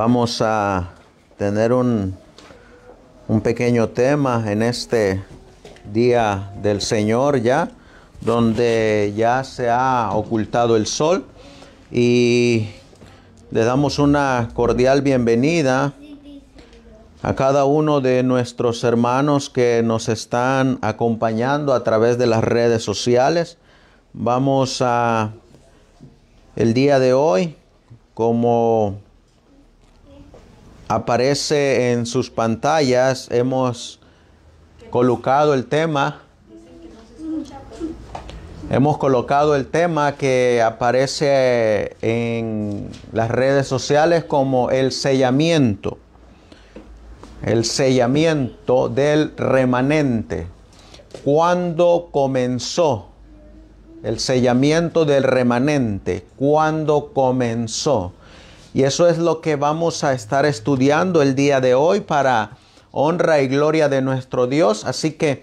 Vamos a tener un, pequeño tema en este día del Señor ya, donde ya se ha ocultado el sol y le damos una cordial bienvenida a cada uno de nuestros hermanos que nos están acompañando a través de las redes sociales. Vamos a el día de hoy como aparece en sus pantallas. Hemos colocado el tema. Hemos colocado el tema que aparece en las redes sociales como el sellamiento. El sellamiento del remanente. ¿Cuándo comenzó el sellamiento del remanente? ¿Cuándo comenzó? Y eso es lo que vamos a estar estudiando el día de hoy para honra y gloria de nuestro Dios. Así que,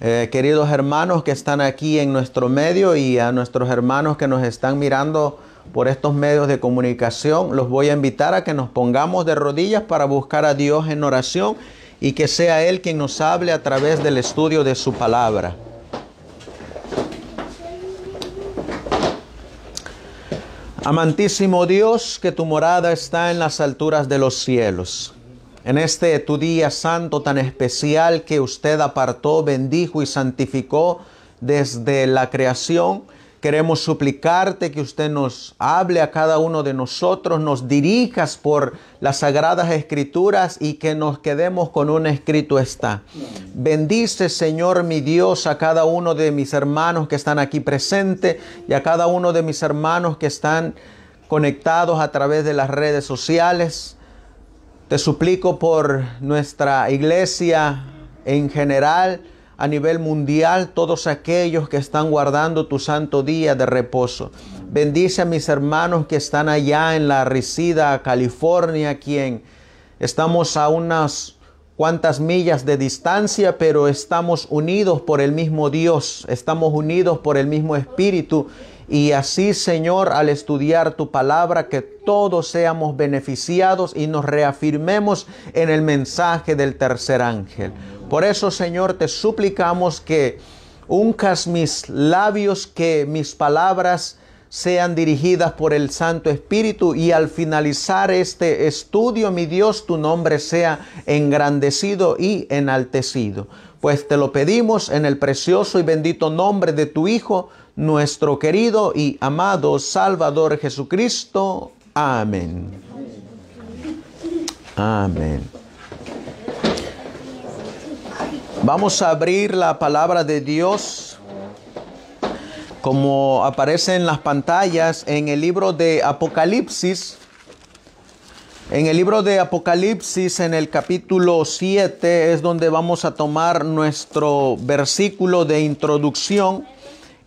eh, queridos hermanos que están aquí en nuestro medio y a nuestros hermanos que nos están mirando por estos medios de comunicación, los voy a invitar a que nos pongamos de rodillas para buscar a Dios en oración y que sea Él quien nos hable a través del estudio de su palabra. Amantísimo Dios, que tu morada está en las alturas de los cielos. En este tu día santo tan especial que usted apartó, bendijo y santificó desde la creación, Queremos suplicarte que usted nos hable a cada uno de nosotros, nos dirijas por las sagradas escrituras y que nos quedemos con un escrito está. Bendice, Señor, mi Dios, a cada uno de mis hermanos que están aquí presente y a cada uno de mis hermanos que están conectados a través de las redes sociales. Te suplico por nuestra iglesia en general a nivel mundial todos aquellos que están guardando tu santo día de reposo. Bendice a mis hermanos que están allá en la Resida, California, quien estamos a unas cuantas millas de distancia, pero estamos unidos por el mismo Dios, estamos unidos por el mismo Espíritu. Y así, Señor, al estudiar tu palabra, que todos seamos beneficiados y nos reafirmemos en el mensaje del tercer ángel. Por eso, Señor, te suplicamos que uncas mis labios, que mis palabras sean dirigidas por el Santo Espíritu y al finalizar este estudio, mi Dios, tu nombre sea engrandecido y enaltecido. Pues te lo pedimos en el precioso y bendito nombre de tu Hijo, nuestro querido y amado Salvador Jesucristo. Amén. Amén. Vamos a abrir la palabra de Dios como aparece en las pantallas en el libro de Apocalipsis. En el libro de Apocalipsis, en el capítulo 7, es donde vamos a tomar nuestro versículo de introducción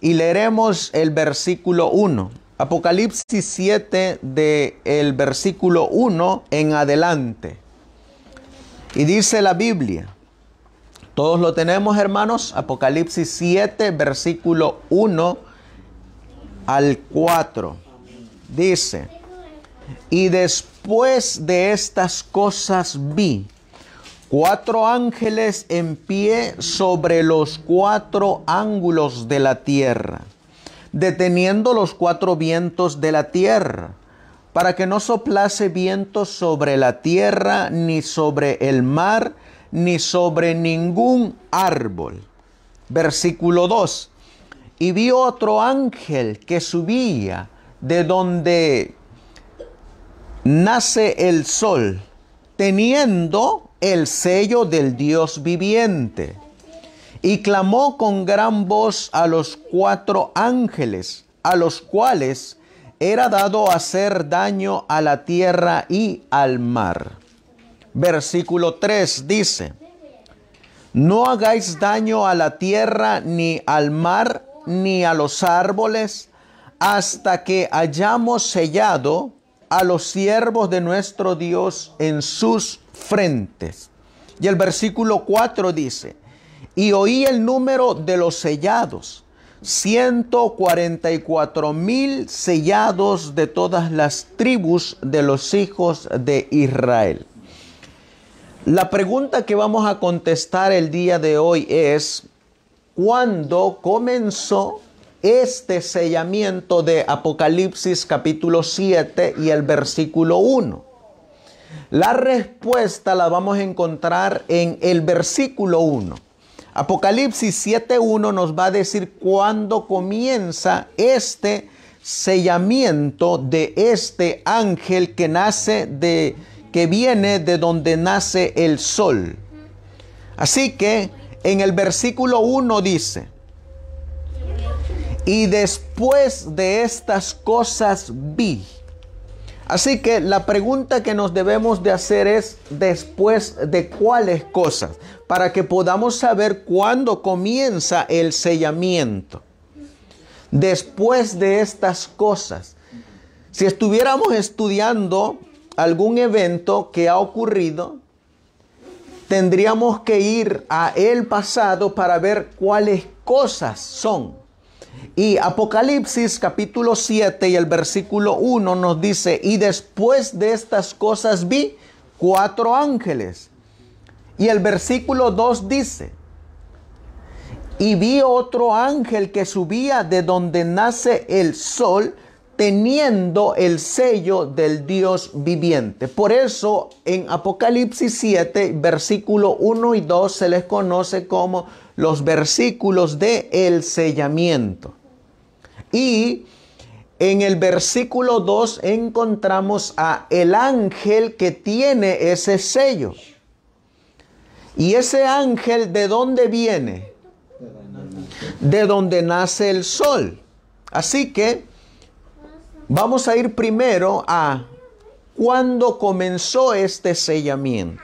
y leeremos el versículo 1. Apocalipsis 7 del el versículo 1 en adelante. Y dice la Biblia. Todos lo tenemos, hermanos. Apocalipsis 7, versículo 1 al 4. Dice, y después de estas cosas vi cuatro ángeles en pie sobre los cuatro ángulos de la tierra, deteniendo los cuatro vientos de la tierra, para que no soplase viento sobre la tierra, ni sobre el mar, ni sobre ningún árbol. Versículo 2. Y vi otro ángel que subía de donde nace el sol, teniendo el sello del Dios viviente. Y clamó con gran voz a los cuatro ángeles, a los cuales era dado hacer daño a la tierra y al mar versículo 3 dice, no hagáis daño a la tierra ni al mar ni a los árboles hasta que hayamos sellado a los siervos de nuestro Dios en sus frentes. Y el versículo 4 dice, y oí el número de los sellados, 144 mil sellados de todas las tribus de los hijos de Israel. La pregunta que vamos a contestar el día de hoy es, ¿cuándo comenzó este sellamiento de Apocalipsis capítulo 7 y el versículo 1? La respuesta la vamos a encontrar en el versículo 1. Apocalipsis 7.1 nos va a decir cuándo comienza este sellamiento de este ángel que nace de que viene de donde nace el sol. Así que en el versículo 1 dice, y después de estas cosas vi. Así que la pregunta que nos debemos de hacer es después de cuáles cosas, para que podamos saber cuándo comienza el sellamiento. Después de estas cosas. Si estuviéramos estudiando algún evento que ha ocurrido, tendríamos que ir a el pasado para ver cuáles cosas son. Y Apocalipsis capítulo 7 y el versículo 1 nos dice, y después de estas cosas vi cuatro ángeles. Y el versículo 2 dice, y vi otro ángel que subía de donde nace el sol, teniendo el sello del Dios viviente. Por eso en Apocalipsis 7, versículo 1 y 2 se les conoce como los versículos de el sellamiento. Y en el versículo 2 encontramos a el ángel que tiene ese sello. ¿Y ese ángel de dónde viene? De donde nace el sol. Así que Vamos a ir primero a cuándo comenzó este sellamiento.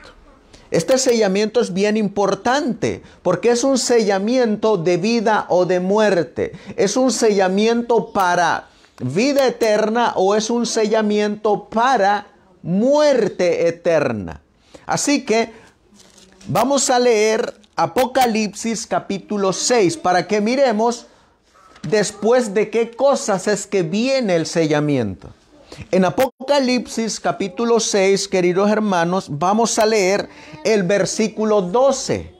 Este sellamiento es bien importante porque es un sellamiento de vida o de muerte. Es un sellamiento para vida eterna o es un sellamiento para muerte eterna. Así que vamos a leer Apocalipsis capítulo 6 para que miremos después de qué cosas es que viene el sellamiento. En Apocalipsis capítulo 6, queridos hermanos, vamos a leer el versículo 12.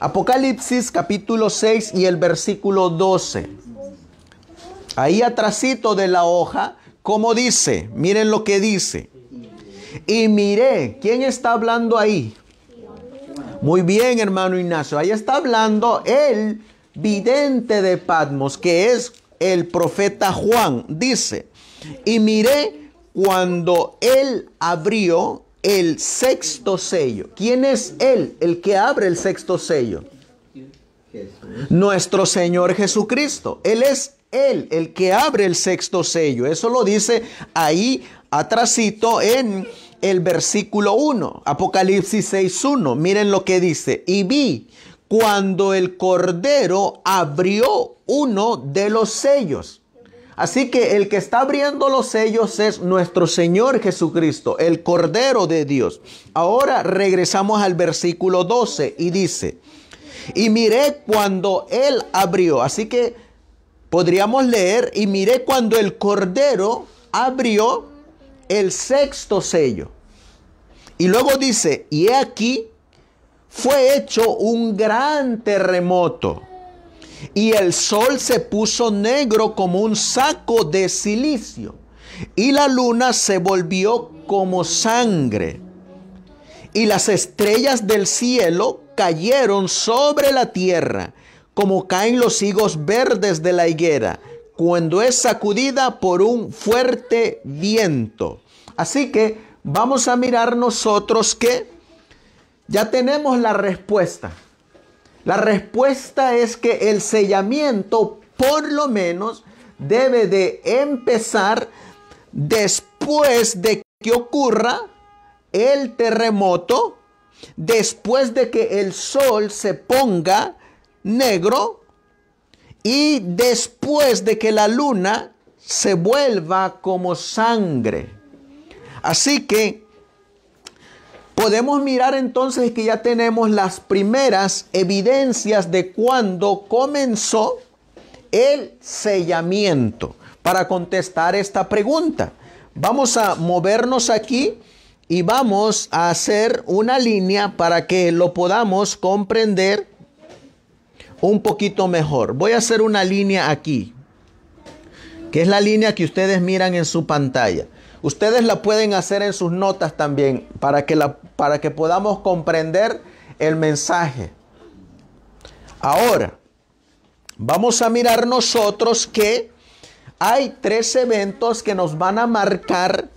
Apocalipsis capítulo 6 y el versículo 12. Ahí atracito de la hoja, ¿cómo dice? Miren lo que dice. Y miré, ¿quién está hablando ahí? Muy bien, hermano Ignacio, ahí está hablando él vidente de Patmos, que es el profeta Juan, dice, y miré cuando él abrió el sexto sello. ¿Quién es él, el que abre el sexto sello? Nuestro Señor Jesucristo. Él es él, el que abre el sexto sello. Eso lo dice ahí atrásito en el versículo 1, Apocalipsis 6.1. Miren lo que dice. Y vi cuando el Cordero abrió uno de los sellos. Así que el que está abriendo los sellos es nuestro Señor Jesucristo, el Cordero de Dios. Ahora regresamos al versículo 12 y dice, y miré cuando Él abrió. Así que podríamos leer, y miré cuando el Cordero abrió el sexto sello. Y luego dice, y he aquí fue hecho un gran terremoto y el sol se puso negro como un saco de silicio y la luna se volvió como sangre y las estrellas del cielo cayeron sobre la tierra como caen los higos verdes de la higuera cuando es sacudida por un fuerte viento. Así que vamos a mirar nosotros qué. Ya tenemos la respuesta. La respuesta es que el sellamiento por lo menos debe de empezar después de que ocurra el terremoto, después de que el sol se ponga negro y después de que la luna se vuelva como sangre. Así que Podemos mirar entonces que ya tenemos las primeras evidencias de cuando comenzó el sellamiento para contestar esta pregunta. Vamos a movernos aquí y vamos a hacer una línea para que lo podamos comprender un poquito mejor. Voy a hacer una línea aquí, que es la línea que ustedes miran en su pantalla. Ustedes la pueden hacer en sus notas también para que la para que podamos comprender el mensaje. Ahora, vamos a mirar nosotros que hay tres eventos que nos van a marcar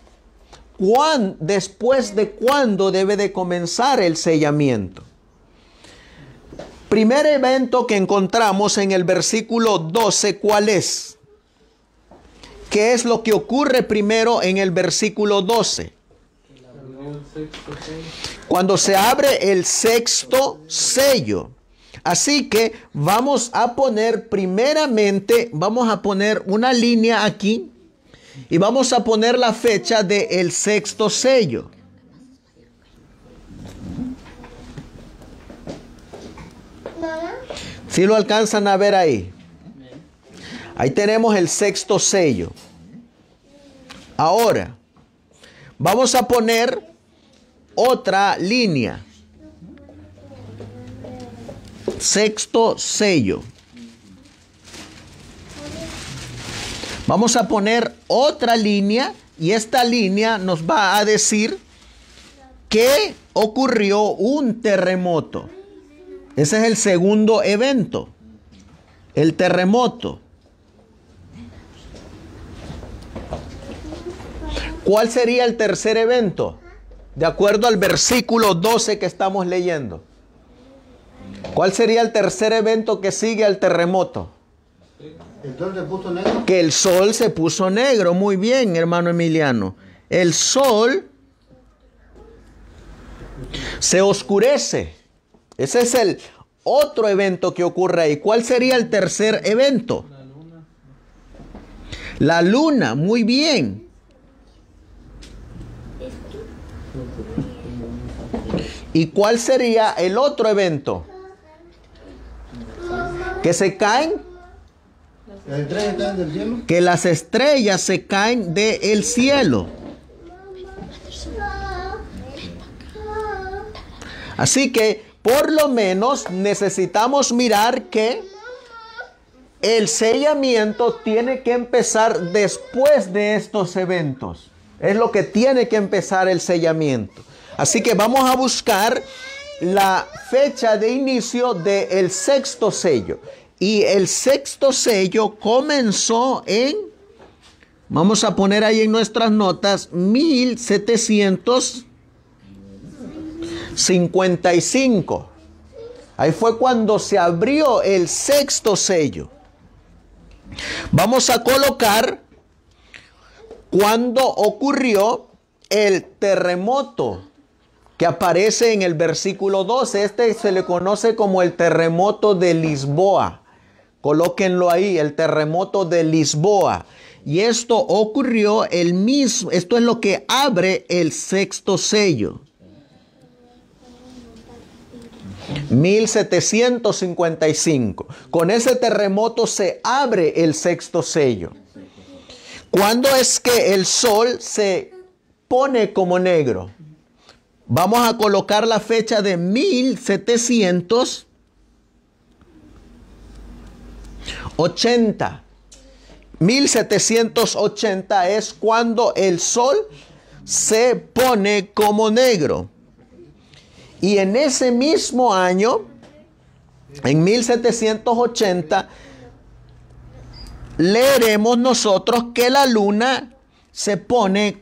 después de cuándo debe de comenzar el sellamiento. Primer evento que encontramos en el versículo 12, ¿cuál es? ¿Qué es lo que ocurre primero en el versículo 12? Cuando se abre el sexto sello. Así que vamos a poner primeramente, vamos a poner una línea aquí y vamos a poner la fecha del sexto sello. Si lo alcanzan a ver ahí. Ahí tenemos el sexto sello. Ahora, vamos a poner otra línea. Sexto sello. Vamos a poner otra línea y esta línea nos va a decir que ocurrió un terremoto. Ese es el segundo evento, el terremoto. ¿Cuál sería el tercer evento? de acuerdo al versículo 12 que estamos leyendo. ¿Cuál sería el tercer evento que sigue al terremoto? Que el sol se puso negro. Muy bien, hermano Emiliano. El sol se oscurece. Ese es el otro evento que ocurre ahí. ¿Cuál sería el tercer evento? La luna. La luna, muy bien. ¿Y cuál sería el otro evento? Que se caen. Que las estrellas se caen del cielo. Así que por lo menos necesitamos mirar que el sellamiento tiene que empezar después de estos eventos. Es lo que tiene que empezar el sellamiento. Así que vamos a buscar la fecha de inicio del sexto sello. Y el sexto sello comenzó en, vamos a poner ahí en nuestras notas, 1755. Ahí fue cuando se abrió el sexto sello. Vamos a colocar cuando ocurrió el terremoto que aparece en el versículo 12. Este se le conoce como el terremoto de Lisboa. Colóquenlo ahí, el terremoto de Lisboa. Y esto ocurrió el mismo, esto es lo que abre el sexto sello. 1755. Con ese terremoto se abre el sexto sello. ¿Cuándo es que el sol se pone como negro? Vamos a colocar la fecha de 1780. 1780 es cuando el sol se pone como negro. Y en ese mismo año, en 1780, leeremos nosotros que la luna se pone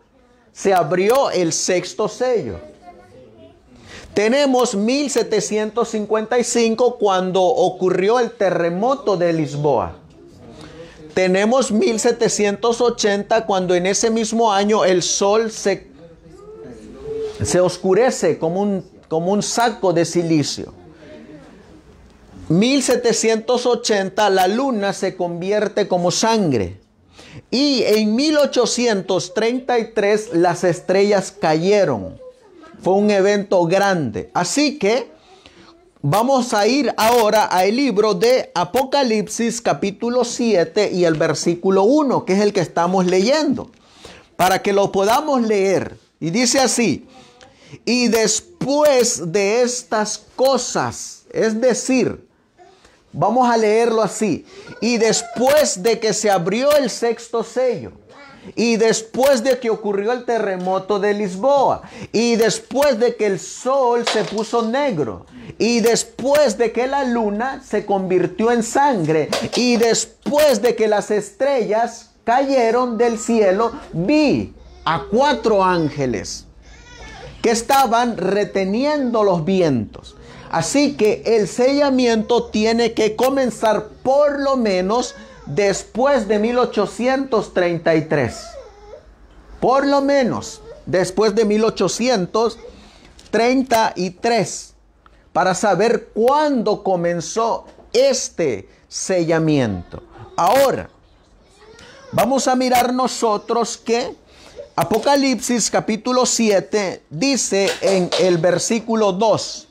se abrió el sexto sello. Tenemos 1755 cuando ocurrió el terremoto de Lisboa. Tenemos 1780 cuando en ese mismo año el sol se, se oscurece como un, como un saco de silicio. 1780 la luna se convierte como sangre. Y en 1833 las estrellas cayeron. Fue un evento grande. Así que vamos a ir ahora al libro de Apocalipsis capítulo 7 y el versículo 1, que es el que estamos leyendo, para que lo podamos leer. Y dice así, y después de estas cosas, es decir, Vamos a leerlo así. Y después de que se abrió el sexto sello, y después de que ocurrió el terremoto de Lisboa, y después de que el sol se puso negro, y después de que la luna se convirtió en sangre, y después de que las estrellas cayeron del cielo, vi a cuatro ángeles que estaban reteniendo los vientos Así que el sellamiento tiene que comenzar por lo menos después de 1833. Por lo menos después de 1833. Para saber cuándo comenzó este sellamiento. Ahora, vamos a mirar nosotros que Apocalipsis capítulo 7 dice en el versículo 2.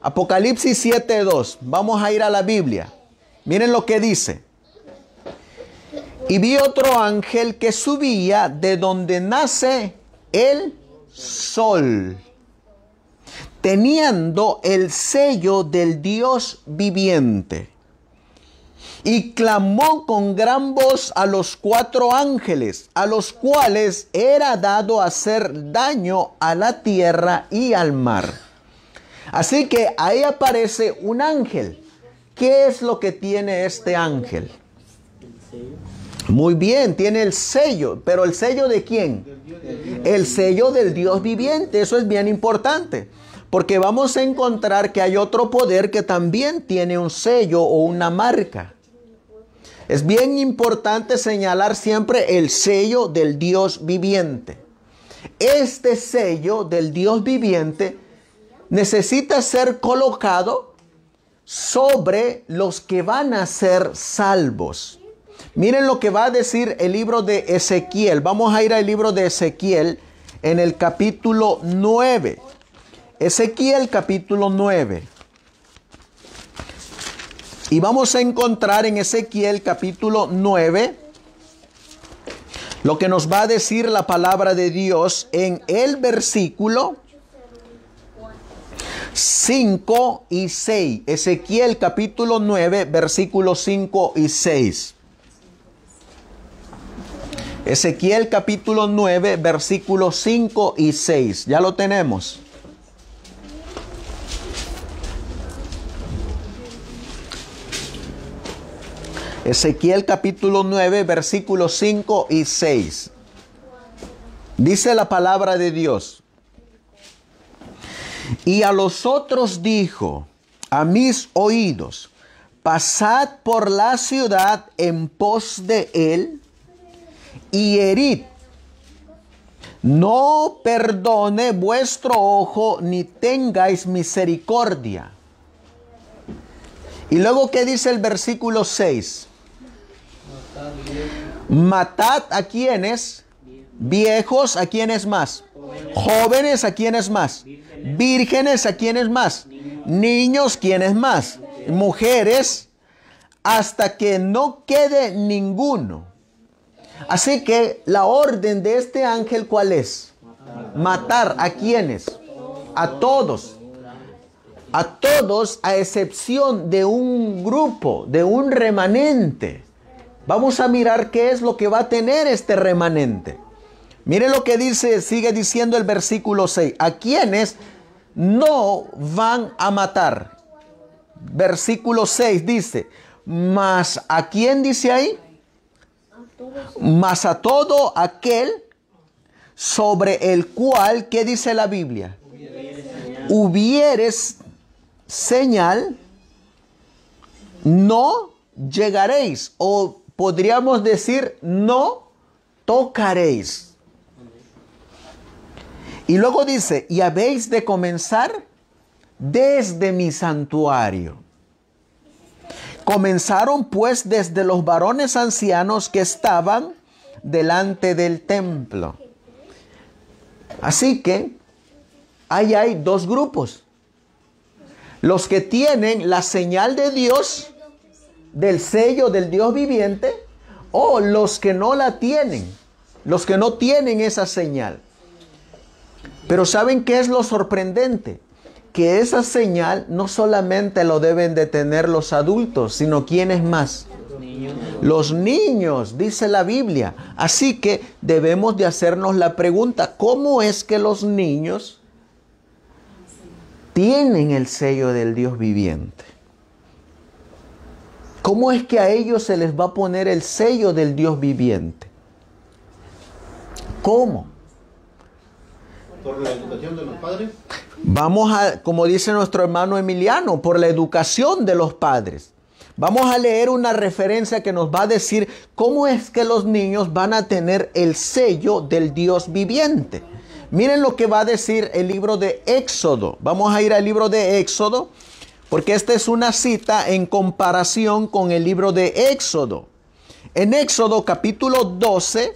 Apocalipsis 7.2. Vamos a ir a la Biblia. Miren lo que dice. Y vi otro ángel que subía de donde nace el sol, teniendo el sello del Dios viviente. Y clamó con gran voz a los cuatro ángeles, a los cuales era dado hacer daño a la tierra y al mar Así que ahí aparece un ángel. ¿Qué es lo que tiene este ángel? Muy bien, tiene el sello, pero el sello de quién? El sello del Dios viviente, eso es bien importante, porque vamos a encontrar que hay otro poder que también tiene un sello o una marca. Es bien importante señalar siempre el sello del Dios viviente. Este sello del Dios viviente necesita ser colocado sobre los que van a ser salvos. Miren lo que va a decir el libro de Ezequiel. Vamos a ir al libro de Ezequiel en el capítulo 9. Ezequiel capítulo 9. Y vamos a encontrar en Ezequiel capítulo 9 lo que nos va a decir la palabra de Dios en el versículo 5 y 6. Ezequiel capítulo 9, versículos 5 y 6. Ezequiel capítulo 9, versículos 5 y 6. Ya lo tenemos. Ezequiel capítulo 9, versículos 5 y 6. Dice la palabra de Dios. Y a los otros dijo, a mis oídos, pasad por la ciudad en pos de él y herid. No perdone vuestro ojo ni tengáis misericordia. Y luego, ¿qué dice el versículo 6? Matad a quienes, viejos, a quienes más, jóvenes, a quienes más, Vírgenes a quienes más. Niños quienes más. Mujeres hasta que no quede ninguno. Así que la orden de este ángel cuál es? Matar a quienes? A todos. A todos a excepción de un grupo, de un remanente. Vamos a mirar qué es lo que va a tener este remanente. Mire lo que dice, sigue diciendo el versículo 6. A quienes no van a matar. Versículo 6 dice, mas a quién dice ahí? Mas a todo aquel sobre el cual, ¿qué dice la Biblia? Hubieres señal, no llegaréis. O podríamos decir, no tocaréis. Y luego dice, y habéis de comenzar desde mi santuario. Comenzaron pues desde los varones ancianos que estaban delante del templo. Así que ahí hay dos grupos. Los que tienen la señal de Dios, del sello del Dios viviente, o los que no la tienen, los que no tienen esa señal. Pero ¿saben qué es lo sorprendente? Que esa señal no solamente lo deben de tener los adultos, sino ¿quiénes más. Los niños, dice la Biblia. Así que debemos de hacernos la pregunta, ¿cómo es que los niños tienen el sello del Dios viviente? ¿Cómo es que a ellos se les va a poner el sello del Dios viviente? ¿Cómo? ¿Por la educación de los padres? Vamos a, como dice nuestro hermano Emiliano, por la educación de los padres. Vamos a leer una referencia que nos va a decir cómo es que los niños van a tener el sello del Dios viviente. Miren lo que va a decir el libro de Éxodo. Vamos a ir al libro de Éxodo, porque esta es una cita en comparación con el libro de Éxodo. En Éxodo capítulo 12,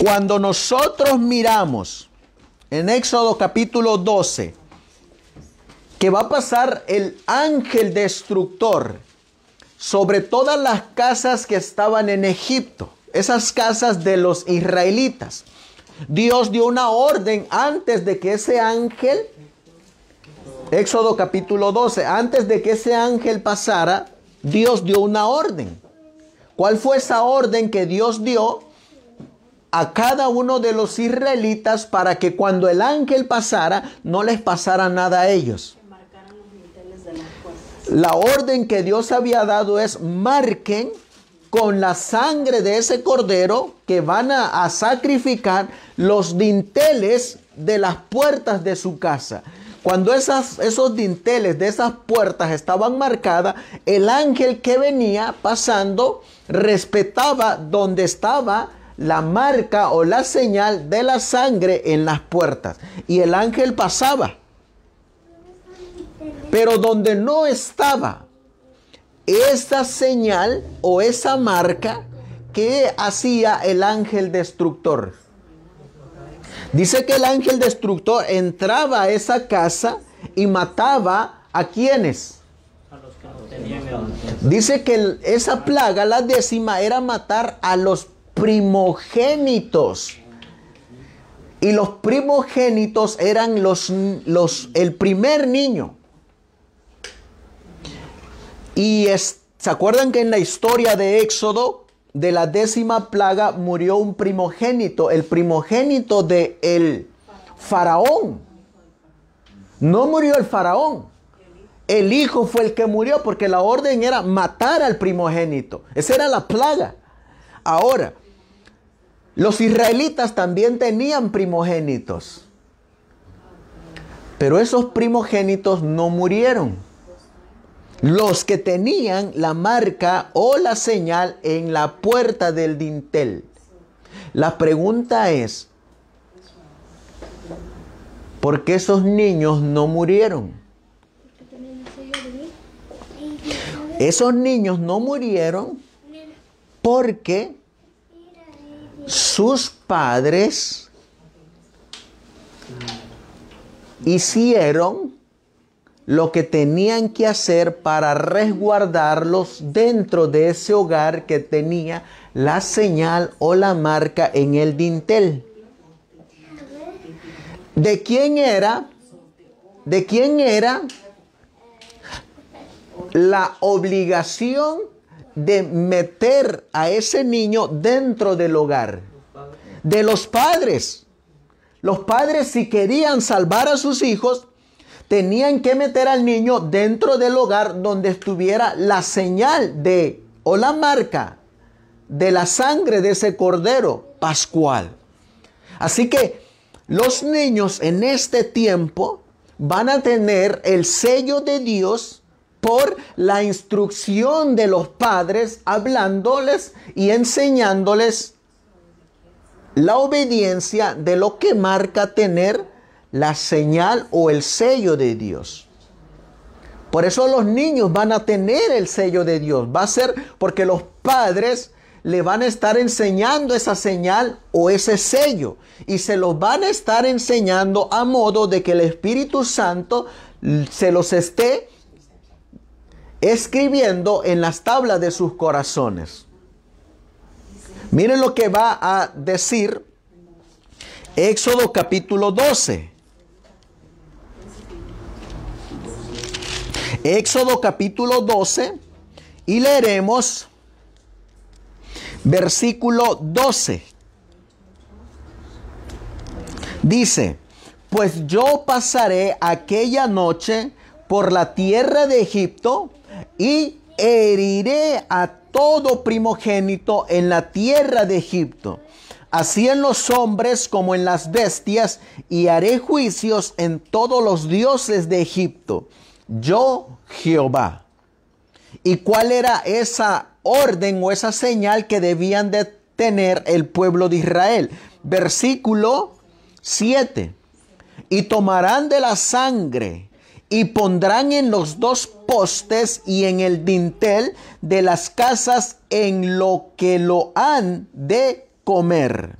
cuando nosotros miramos en Éxodo capítulo 12 que va a pasar el ángel destructor sobre todas las casas que estaban en Egipto, esas casas de los israelitas. Dios dio una orden antes de que ese ángel, Éxodo capítulo 12, antes de que ese ángel pasara, Dios dio una orden. ¿Cuál fue esa orden que Dios dio? a cada uno de los israelitas para que cuando el ángel pasara no les pasara nada a ellos. La orden que Dios había dado es marquen con la sangre de ese cordero que van a, sacrificar los dinteles de las puertas de su casa. Cuando esas, esos dinteles de esas puertas estaban marcadas, el ángel que venía pasando respetaba donde estaba la marca o la señal de la sangre en las puertas. Y el ángel pasaba. Pero donde no estaba Esa señal o esa marca que hacía el ángel destructor. Dice que el ángel destructor entraba a esa casa y mataba a quienes. Dice que esa plaga, la décima, era matar a los primogénitos. Y los primogénitos eran los, los, el primer niño. Y se acuerdan que en la historia de Éxodo, de la décima plaga, murió un primogénito, el primogénito de el faraón. No murió el faraón. El hijo fue el que murió porque la orden era matar al primogénito. Esa era la plaga. Ahora, los israelitas también tenían primogénitos, pero esos primogénitos no murieron. Los que tenían la marca o la señal en la puerta del dintel. La pregunta es, ¿por qué esos niños no murieron? Esos niños no murieron porque sus padres hicieron lo que tenían que hacer para resguardarlos dentro de ese hogar que tenía la señal o la marca en el dintel. ¿De quién era? ¿De quién era la obligación de meter a ese niño dentro del hogar, de los padres. Los padres si querían salvar a sus hijos, tenían que meter al niño dentro del hogar donde estuviera la señal de o la marca de la sangre de ese cordero pascual. Así que los niños en este tiempo van a tener el sello de Dios por la instrucción de los padres, hablándoles y enseñándoles la obediencia de lo que marca tener la señal o el sello de Dios. Por eso los niños van a tener el sello de Dios. Va a ser porque los padres le van a estar enseñando esa señal o ese sello. Y se los van a estar enseñando a modo de que el Espíritu Santo se los esté escribiendo en las tablas de sus corazones. Miren lo que va a decir Éxodo capítulo 12. Éxodo capítulo 12 y leeremos versículo 12. Dice, pues yo pasaré aquella noche por la tierra de Egipto y heriré a todo primogénito en la tierra de Egipto, así en los hombres como en las bestias, y haré juicios en todos los dioses de Egipto. Yo, Jehová. ¿Y cuál era esa orden o esa señal que debían de tener el pueblo de Israel? Versículo 7. Y tomarán de la sangre y pondrán en los dos postes y en el dintel de las casas en lo que lo han de comer.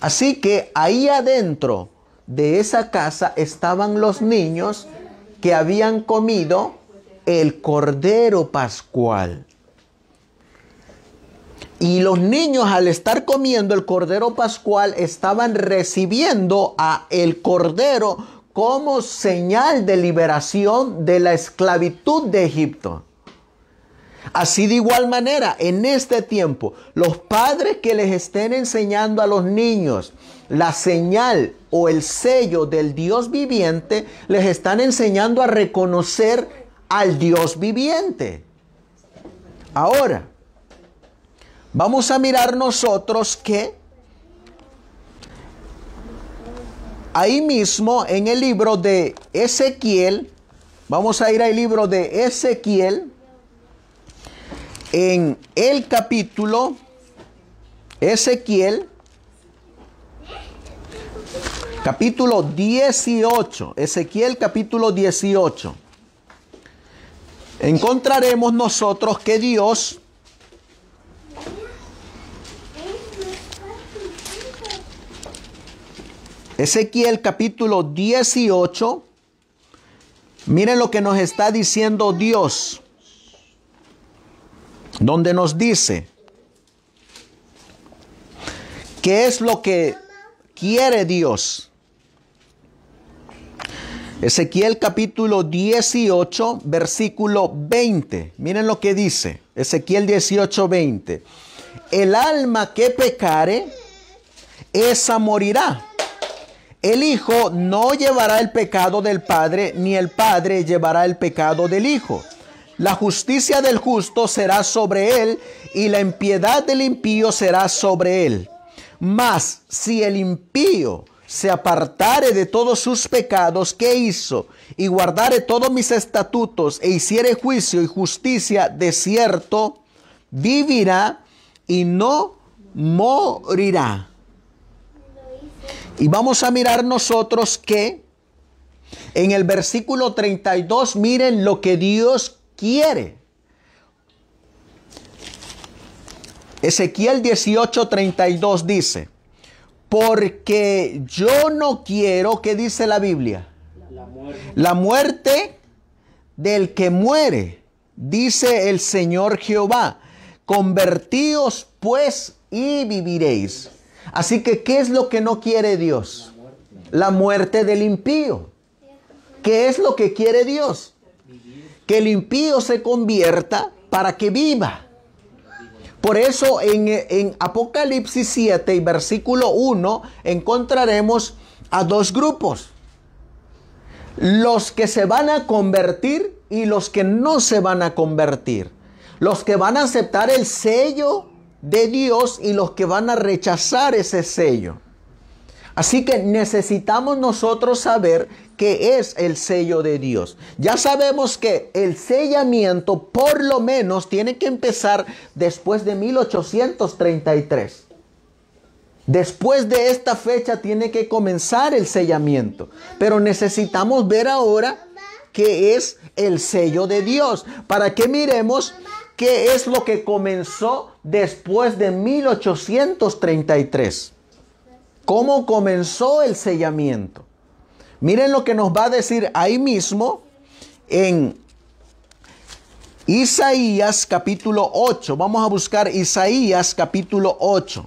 Así que ahí adentro de esa casa estaban los niños que habían comido el cordero pascual. Y los niños al estar comiendo el cordero pascual estaban recibiendo a el cordero como señal de liberación de la esclavitud de Egipto. Así de igual manera, en este tiempo, los padres que les estén enseñando a los niños la señal o el sello del Dios viviente, les están enseñando a reconocer al Dios viviente. Ahora, vamos a mirar nosotros que ahí mismo en el libro de Ezequiel, vamos a ir al libro de Ezequiel, en el capítulo Ezequiel, capítulo 18, Ezequiel capítulo 18, encontraremos nosotros que Dios Ezequiel capítulo 18. Miren lo que nos está diciendo Dios. Donde nos dice, ¿qué es lo que quiere Dios? Ezequiel capítulo 18, versículo 20. Miren lo que dice. Ezequiel 18, 20. El alma que pecare, esa morirá. El Hijo no llevará el pecado del Padre, ni el Padre llevará el pecado del Hijo. La justicia del justo será sobre él, y la impiedad del impío será sobre él. Mas si el impío se apartare de todos sus pecados que hizo, y guardare todos mis estatutos, e hiciere juicio y justicia, de cierto, vivirá y no morirá. Y vamos a mirar nosotros que en el versículo 32, miren lo que Dios quiere. Ezequiel 18:32 dice, porque yo no quiero, ¿qué dice la Biblia? La muerte. del que muere, dice el Señor Jehová. Convertíos pues y viviréis. Así que, ¿qué es lo que no quiere Dios? La muerte del impío. ¿Qué es lo que quiere Dios? Que el impío se convierta para que viva. Por eso en, Apocalipsis 7 y versículo 1 encontraremos a dos grupos. Los que se van a convertir y los que no se van a convertir. Los que van a aceptar el sello de Dios y los que van a rechazar ese sello. Así que necesitamos nosotros saber qué es el sello de Dios. Ya sabemos que el sellamiento por lo menos tiene que empezar después de 1833. Después de esta fecha tiene que comenzar el sellamiento. Pero necesitamos ver ahora qué es el sello de Dios para que miremos qué es lo que comenzó después de 1833. ¿Cómo comenzó el sellamiento? Miren lo que nos va a decir ahí mismo en Isaías capítulo 8. Vamos a buscar Isaías capítulo 8.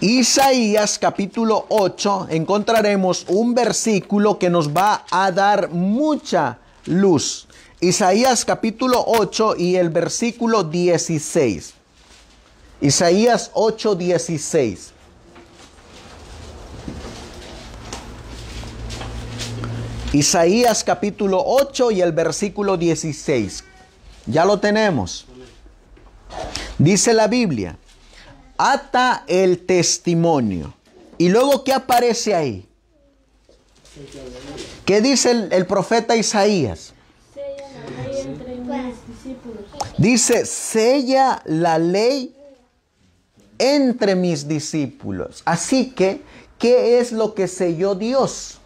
Isaías capítulo 8 encontraremos un versículo que nos va a dar mucha luz. Isaías capítulo 8 y el versículo 16. Isaías 8, 16. Isaías capítulo 8 y el versículo 16. Ya lo tenemos. Dice la Biblia, ata el testimonio. ¿Y luego qué aparece ahí? ¿Qué dice el, el profeta Isaías? Dice, sella la ley entre mis discípulos. Así que, ¿qué es lo que selló Dios?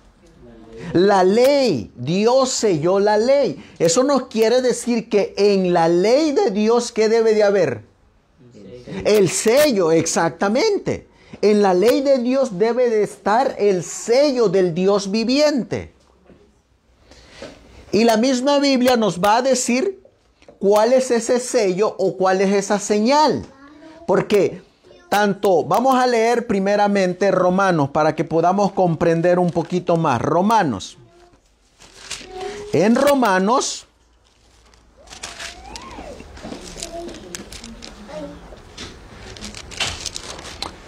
La ley, Dios selló la ley. Eso nos quiere decir que en la ley de Dios, ¿qué debe de haber? El sello, exactamente. En la ley de Dios debe de estar el sello del Dios viviente. Y la misma Biblia nos va a decir cuál es ese sello o cuál es esa señal. Porque tanto, vamos a leer primeramente Romanos para que podamos comprender un poquito más. Romanos. En Romanos.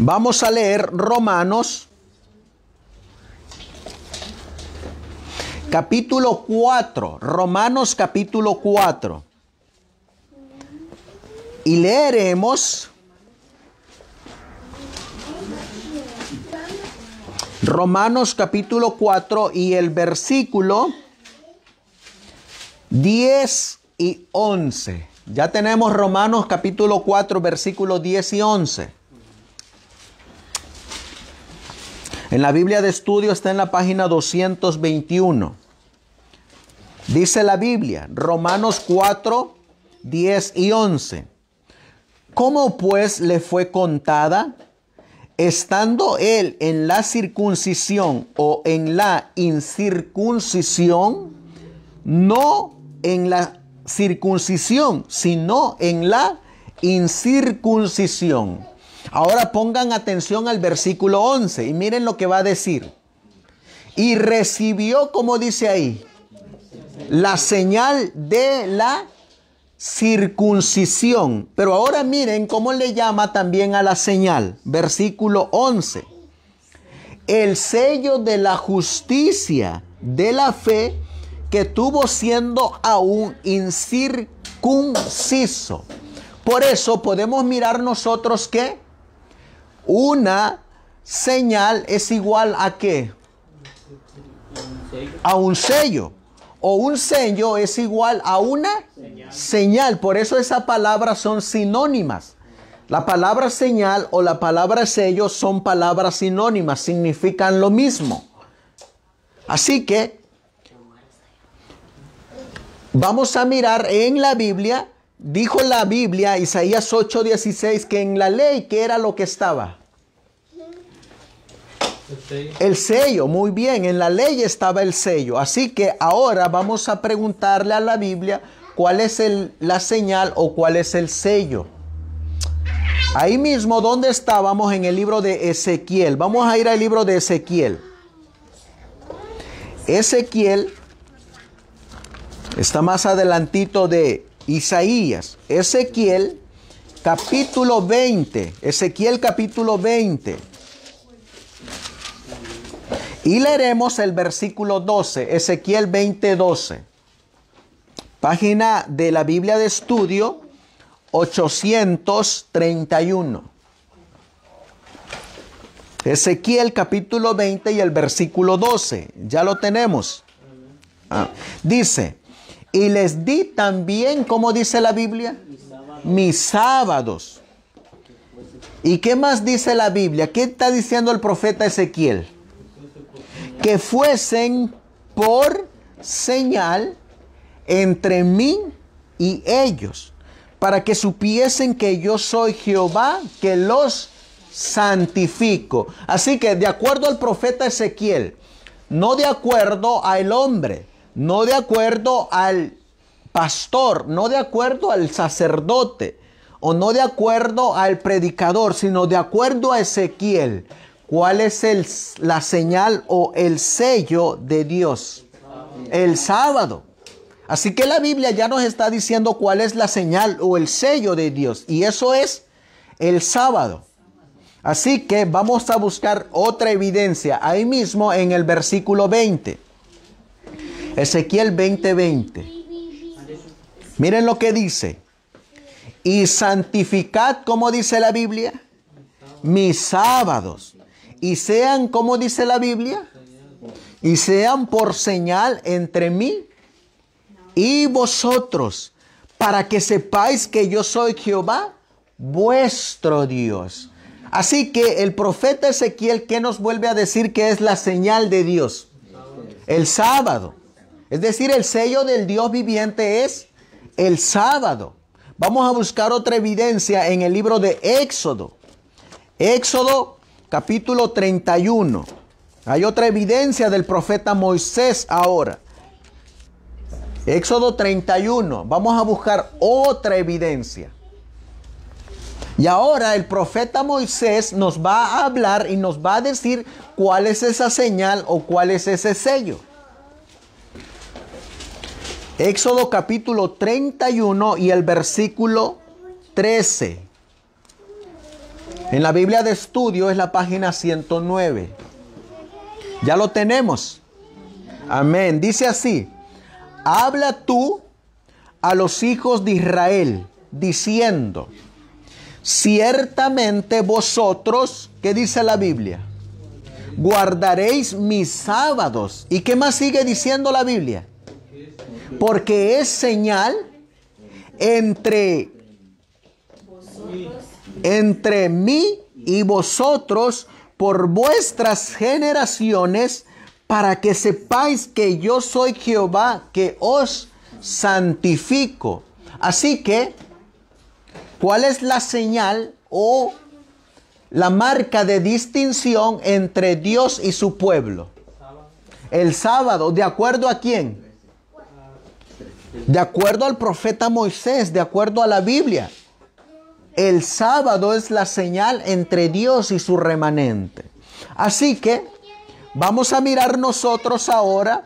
Vamos a leer Romanos capítulo 4, Romanos capítulo 4 y leeremos Romanos capítulo 4 y el versículo 10 y 11. Ya tenemos Romanos capítulo 4 versículo 10 y 11. En la Biblia de estudio está en la página 221. Dice la Biblia, Romanos 4, 10 y 11. ¿Cómo pues le fue contada? Estando él en la circuncisión o en la incircuncisión, no en la circuncisión, sino en la incircuncisión. Ahora pongan atención al versículo 11 y miren lo que va a decir. Y recibió, como dice ahí, la señal de la circuncisión. Pero ahora miren cómo le llama también a la señal. Versículo 11. El sello de la justicia, de la fe, que tuvo siendo aún incircunciso. Por eso podemos mirar nosotros que una señal es igual a qué? A un sello o un sello es igual a una señal. Por eso esas palabras son sinónimas. La palabra señal o la palabra sello son palabras sinónimas, significan lo mismo. Así que vamos a mirar en la Biblia, dijo la Biblia, Isaías 8:16, que en la ley, que era lo que estaba? El sello. muy bien, en la ley estaba el sello. Así que ahora vamos a preguntarle a la Biblia cuál es la señal o cuál es el sello. Ahí mismo, ¿dónde estábamos en el libro de Ezequiel? Vamos a ir al libro de Ezequiel. Ezequiel está más adelantito de Isaías. Ezequiel capítulo 20. Ezequiel capítulo 20. Y leeremos el versículo 12, Ezequiel 20:12. Página de la Biblia de estudio 831. Ezequiel capítulo 20 y el versículo 12. Ya lo tenemos. Ah, dice, y les di también, ¿cómo dice la Biblia? Mis sábados. ¿Y qué más dice la Biblia? ¿Qué está diciendo el profeta Ezequiel? que fuesen por señal entre mí y ellos, para que supiesen que yo soy Jehová, que los santifico. Así que de acuerdo al profeta Ezequiel, no de acuerdo al hombre, no de acuerdo al pastor, no de acuerdo al sacerdote o no de acuerdo al predicador, sino de acuerdo a Ezequiel. ¿Cuál es la señal o el sello de Dios? El sábado. Así que la Biblia ya nos está diciendo cuál es la señal o el sello de Dios. Y eso es el sábado. Así que vamos a buscar otra evidencia ahí mismo en el versículo 20. Ezequiel 20:20. 20. Miren lo que dice. Y santificad, como dice la Biblia, mis sábados y sean, como dice la Biblia, y sean por señal entre mí y vosotros, para que sepáis que yo soy Jehová, vuestro Dios. Así que el profeta Ezequiel, ¿qué nos vuelve a decir que es la señal de Dios? El sábado. Es decir, el sello del Dios viviente es el sábado. Vamos a buscar otra evidencia en el libro de Éxodo. Éxodo capítulo 31. Hay otra evidencia del profeta Moisés ahora. Éxodo 31. Vamos a buscar otra evidencia. Y ahora el profeta Moisés nos va a hablar y nos va a decir cuál es esa señal o cuál es ese sello. Éxodo capítulo 31 y el versículo 13. En la Biblia de estudio es la página 109. Ya lo tenemos. Amén. Dice así, habla tú a los hijos de Israel, diciendo, ciertamente vosotros, ¿qué dice la Biblia? Guardaréis mis sábados. ¿Y qué más sigue diciendo la Biblia? Porque es señal entre entre mí y vosotros por vuestras generaciones, para que sepáis que yo soy Jehová, que os santifico. Así que, ¿cuál es la señal o la marca de distinción entre Dios y su pueblo? El sábado, ¿de acuerdo a quién? De acuerdo al profeta Moisés, de acuerdo a la Biblia. El sábado es la señal entre Dios y su remanente. Así que vamos a mirar nosotros ahora.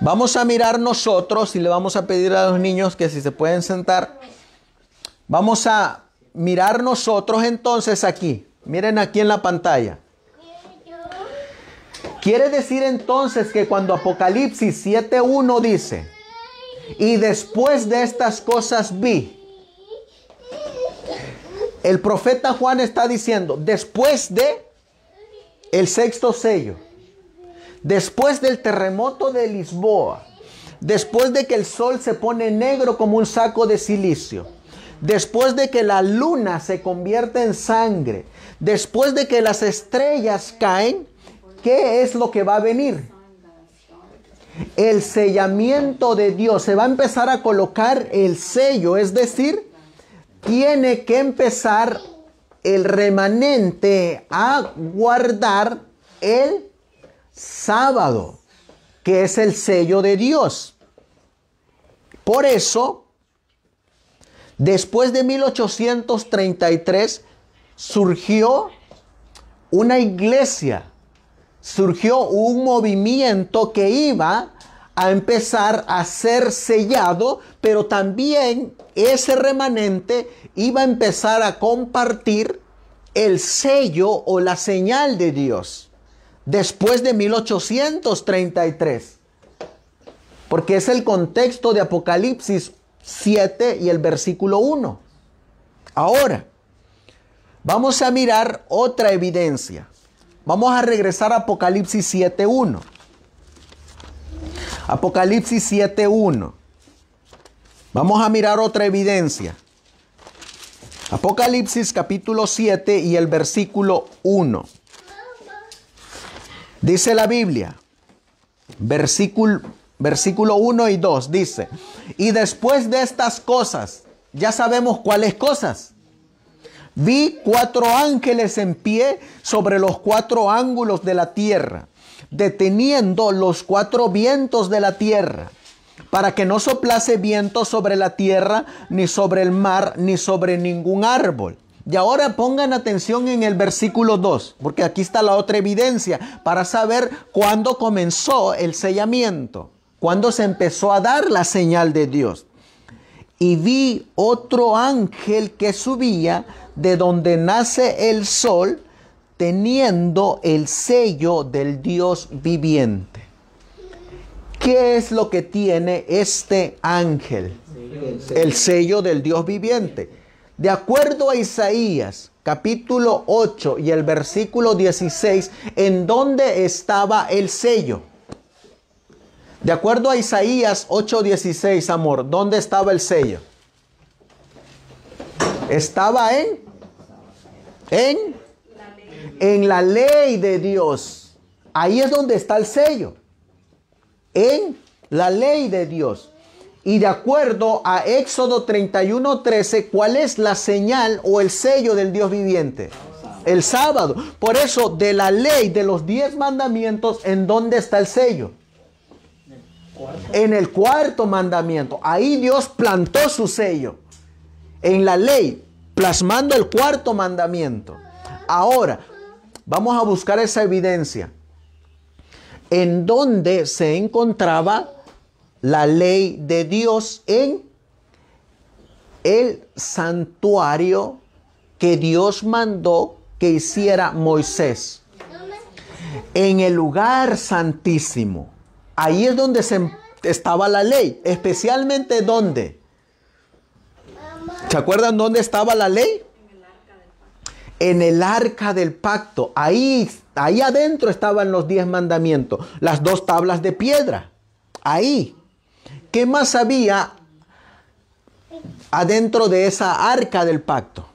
Vamos a mirar nosotros y le vamos a pedir a los niños que si se pueden sentar. Vamos a mirar nosotros entonces aquí. Miren aquí en la pantalla. Quiere decir entonces que cuando Apocalipsis 7.1 dice, y después de estas cosas vi, el profeta Juan está diciendo, después de el sexto sello, después del terremoto de Lisboa, después de que el sol se pone negro como un saco de silicio, después de que la luna se convierte en sangre, después de que las estrellas caen, ¿qué es lo que va a venir? El sellamiento de Dios. Se va a empezar a colocar el sello, es decir, tiene que empezar el remanente a guardar el sábado, que es el sello de Dios. Por eso, después de 1833, surgió una iglesia, surgió un movimiento que iba a empezar a ser sellado, pero también ese remanente iba a empezar a compartir el sello o la señal de Dios después de 1833. Porque es el contexto de Apocalipsis 7 y el versículo 1. Ahora, vamos a mirar otra evidencia. Vamos a regresar a Apocalipsis 7.1. Apocalipsis 7.1. Vamos a mirar otra evidencia. Apocalipsis capítulo 7 y el versículo 1. Dice la Biblia, versículo, versículo 1 y 2, dice, y después de estas cosas, ya sabemos cuáles cosas. Vi cuatro ángeles en pie sobre los cuatro ángulos de la tierra deteniendo los cuatro vientos de la tierra, para que no soplase viento sobre la tierra, ni sobre el mar, ni sobre ningún árbol. Y ahora pongan atención en el versículo 2, porque aquí está la otra evidencia para saber cuándo comenzó el sellamiento, cuándo se empezó a dar la señal de Dios. Y vi otro ángel que subía de donde nace el sol teniendo el sello del Dios viviente. ¿Qué es lo que tiene este ángel? El sello del Dios viviente. De acuerdo a Isaías capítulo 8 y el versículo 16, ¿en dónde estaba el sello? De acuerdo a Isaías 8:16, amor, ¿dónde estaba el sello? Estaba en en en la ley de Dios. Ahí es donde está el sello. En la ley de Dios. Y de acuerdo a Éxodo 31, 13, ¿cuál es la señal o el sello del Dios viviente? El sábado. Por eso, de la ley de los diez mandamientos, ¿en dónde está el sello? En el cuarto mandamiento. Ahí Dios plantó su sello. En la ley, plasmando el cuarto mandamiento. Ahora, Vamos a buscar esa evidencia. En dónde se encontraba la ley de Dios en el santuario que Dios mandó que hiciera Moisés. En el lugar santísimo. Ahí es donde se em-, estaba la ley. Especialmente ¿dónde? ¿Se acuerdan dónde estaba la ley? en el arca del pacto. Ahí, ahí adentro estaban los diez mandamientos, las dos tablas de piedra. Ahí. ¿Qué más había adentro de esa arca del pacto?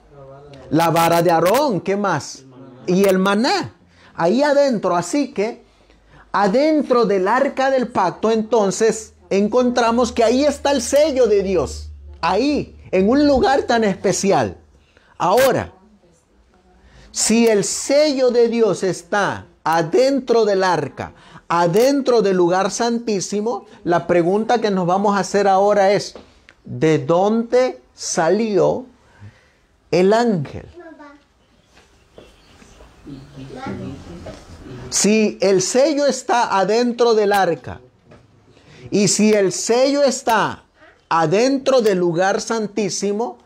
La vara de Aarón, ¿qué más? y el maná. Ahí adentro, así que adentro del arca del pacto, entonces encontramos que ahí está el sello de Dios. Ahí, en un lugar tan especial. Ahora, si el sello de Dios está adentro del arca, adentro del lugar santísimo, la pregunta que nos vamos a hacer ahora es, ¿de dónde salió el ángel? Si el sello está adentro del arca y si el sello está adentro del lugar santísimo,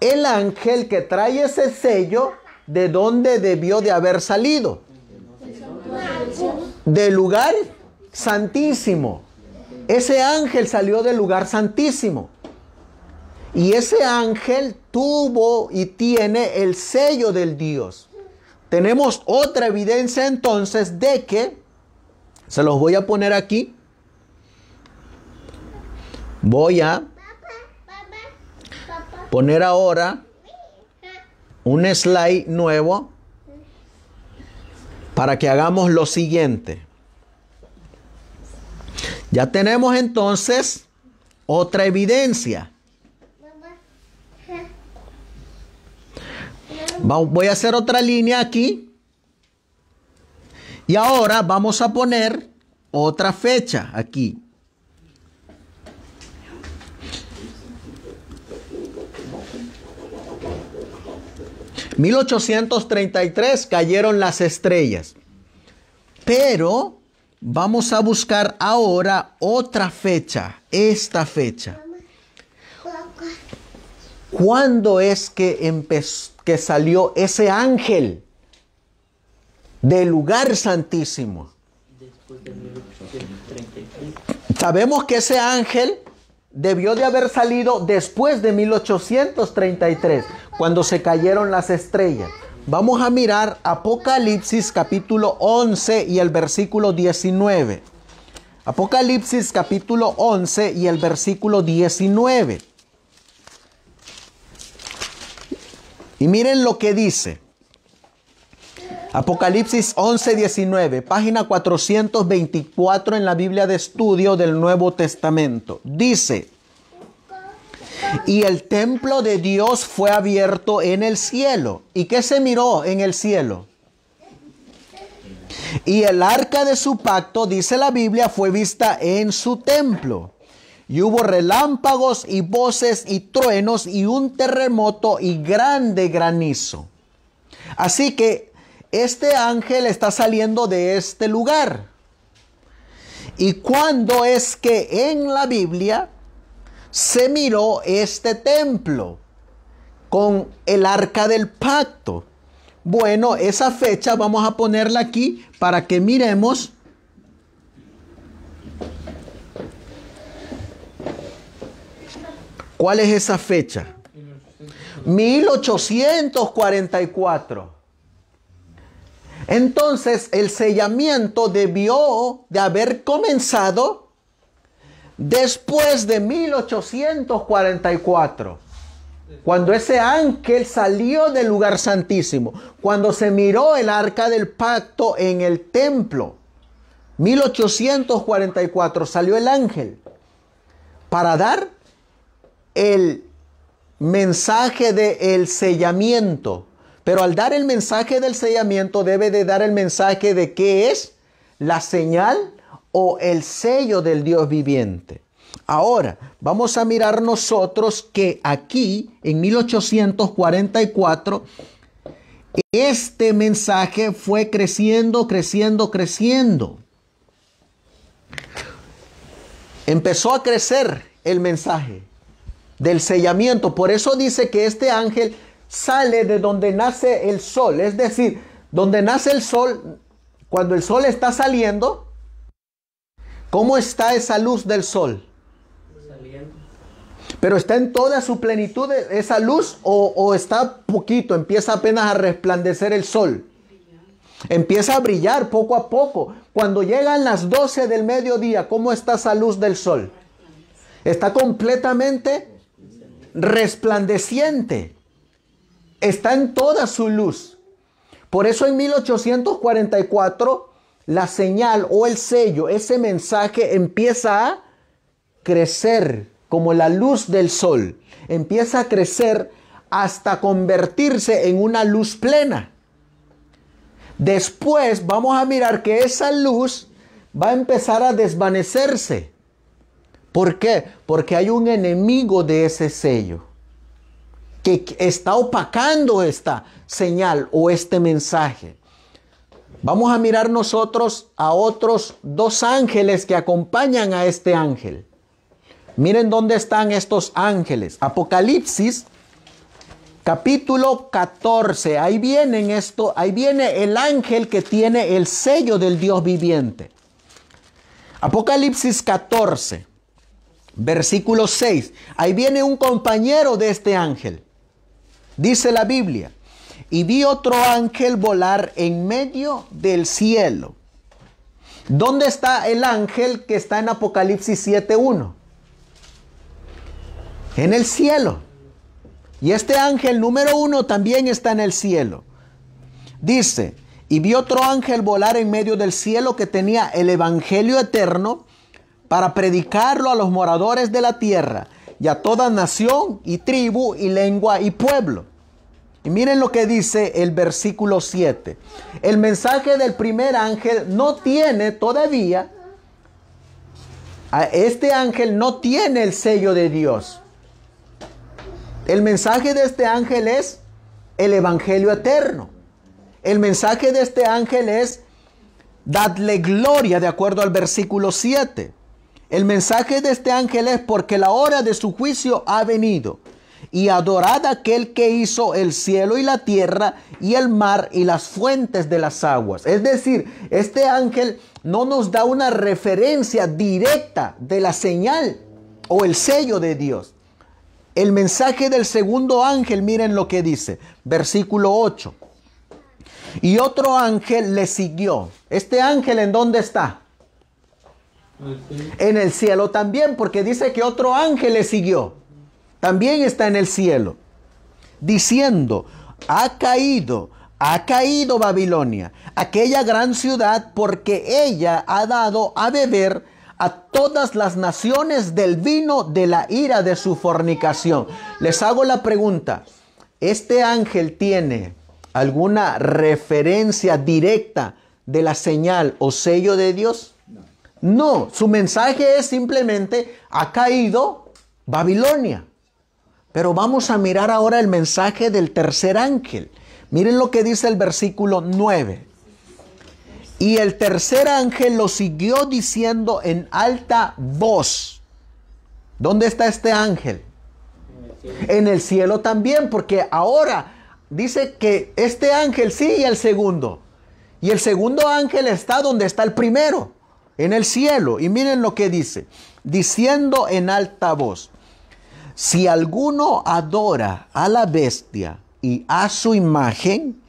el ángel que trae ese sello de dónde debió de haber salido. Del lugar santísimo. Ese ángel salió del lugar santísimo. Y ese ángel tuvo y tiene el sello del Dios. Tenemos otra evidencia entonces de que, se los voy a poner aquí, voy a poner ahora un slide nuevo para que hagamos lo siguiente. Ya tenemos entonces otra evidencia. Voy a hacer otra línea aquí. Y ahora vamos a poner otra fecha aquí. 1833 cayeron las estrellas. Pero vamos a buscar ahora otra fecha, esta fecha. ¿Cuándo es que, que salió ese ángel del lugar santísimo? Después de 1833. Sabemos que ese ángel debió de haber salido después de 1833, cuando se cayeron las estrellas. Vamos a mirar Apocalipsis capítulo 11 y el versículo 19. Apocalipsis capítulo 11 y el versículo 19. Y miren lo que dice. Apocalipsis 11:19, página 424 en la Biblia de estudio del Nuevo Testamento. Dice, y el templo de Dios fue abierto en el cielo. ¿Y qué se miró en el cielo? Y el arca de su pacto, dice la Biblia, fue vista en su templo. Y hubo relámpagos y voces y truenos y un terremoto y grande granizo. Así que este ángel está saliendo de este lugar. ¿Y cuándo es que en la Biblia se miró este templo con el arca del pacto? Bueno, esa fecha vamos a ponerla aquí para que miremos. ¿Cuál es esa fecha? 1844. Entonces el sellamiento debió de haber comenzado después de 1844, cuando ese ángel salió del lugar santísimo, cuando se miró el arca del pacto en el templo. 1844 salió el ángel para dar el mensaje del el sellamiento pero al dar el mensaje del sellamiento debe de dar el mensaje de qué es la señal o el sello del Dios viviente. Ahora, vamos a mirar nosotros que aquí, en 1844, este mensaje fue creciendo, creciendo, creciendo. Empezó a crecer el mensaje del sellamiento. Por eso dice que este ángel sale de donde nace el sol. Es decir, donde nace el sol, cuando el sol está saliendo, ¿cómo está esa luz del sol? Pero está en toda su plenitud esa luz o, o está poquito, empieza apenas a resplandecer el sol. Empieza a brillar poco a poco. Cuando llegan las 12 del mediodía, ¿cómo está esa luz del sol? Está completamente resplandeciente está en toda su luz. Por eso en 1844 la señal o el sello, ese mensaje empieza a crecer como la luz del sol. Empieza a crecer hasta convertirse en una luz plena. Después vamos a mirar que esa luz va a empezar a desvanecerse. ¿Por qué? Porque hay un enemigo de ese sello que está opacando esta señal o este mensaje. Vamos a mirar nosotros a otros dos ángeles que acompañan a este ángel. Miren dónde están estos ángeles. Apocalipsis capítulo 14. Ahí vienen esto, ahí viene el ángel que tiene el sello del Dios viviente. Apocalipsis 14, versículo 6. Ahí viene un compañero de este ángel. Dice la Biblia, y vi otro ángel volar en medio del cielo. ¿Dónde está el ángel que está en Apocalipsis 7.1? En el cielo. Y este ángel número uno también está en el cielo. Dice, y vi otro ángel volar en medio del cielo que tenía el Evangelio eterno para predicarlo a los moradores de la tierra y a toda nación y tribu y lengua y pueblo miren lo que dice el versículo 7. El mensaje del primer ángel no tiene todavía, este ángel no tiene el sello de Dios. El mensaje de este ángel es el Evangelio eterno. El mensaje de este ángel es dadle gloria de acuerdo al versículo 7. El mensaje de este ángel es porque la hora de su juicio ha venido y adorad aquel que hizo el cielo y la tierra y el mar y las fuentes de las aguas. Es decir, este ángel no nos da una referencia directa de la señal o el sello de Dios. El mensaje del segundo ángel, miren lo que dice, versículo 8. Y otro ángel le siguió. ¿Este ángel en dónde está? En el cielo también, porque dice que otro ángel le siguió también está en el cielo, diciendo, ha caído, ha caído Babilonia, aquella gran ciudad, porque ella ha dado a beber a todas las naciones del vino de la ira de su fornicación. Les hago la pregunta, ¿este ángel tiene alguna referencia directa de la señal o sello de Dios? No, su mensaje es simplemente, ha caído Babilonia. Pero vamos a mirar ahora el mensaje del tercer ángel. Miren lo que dice el versículo 9. Y el tercer ángel lo siguió diciendo en alta voz. ¿Dónde está este ángel? En el cielo, también, porque ahora dice que este ángel sí y el segundo. Y el segundo ángel está donde está el primero, en el cielo. Y miren lo que dice, diciendo en alta voz. Si alguno adora a la bestia y a su imagen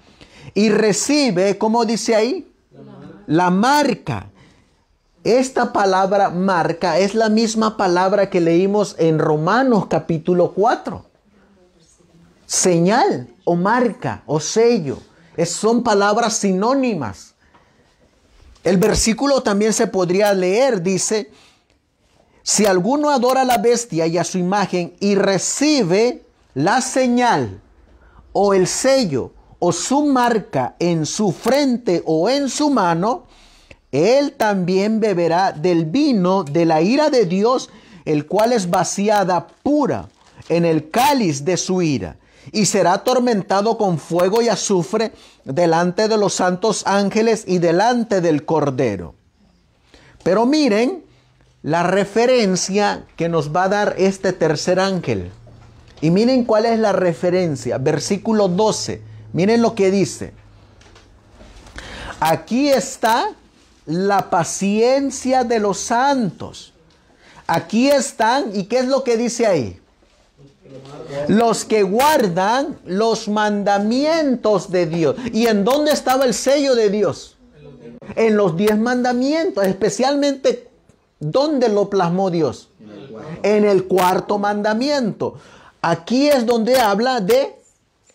y recibe, como dice ahí? La marca. Esta palabra marca es la misma palabra que leímos en Romanos capítulo 4. Señal o marca o sello. son palabras sinónimas. El versículo también se podría leer, dice, si alguno adora a la bestia y a su imagen y recibe la señal o el sello o su marca en su frente o en su mano, él también beberá del vino de la ira de Dios, el cual es vaciada pura en el cáliz de su ira, y será atormentado con fuego y azufre delante de los santos ángeles y delante del Cordero. Pero miren, la referencia que nos va a dar este tercer ángel. Y miren cuál es la referencia. Versículo 12. Miren lo que dice. Aquí está la paciencia de los santos. Aquí están, ¿y qué es lo que dice ahí? Los que guardan los mandamientos de Dios. ¿Y en dónde estaba el sello de Dios? En los diez mandamientos, especialmente ¿Dónde lo plasmó Dios? En el, cuarto mandamiento. Aquí es donde habla de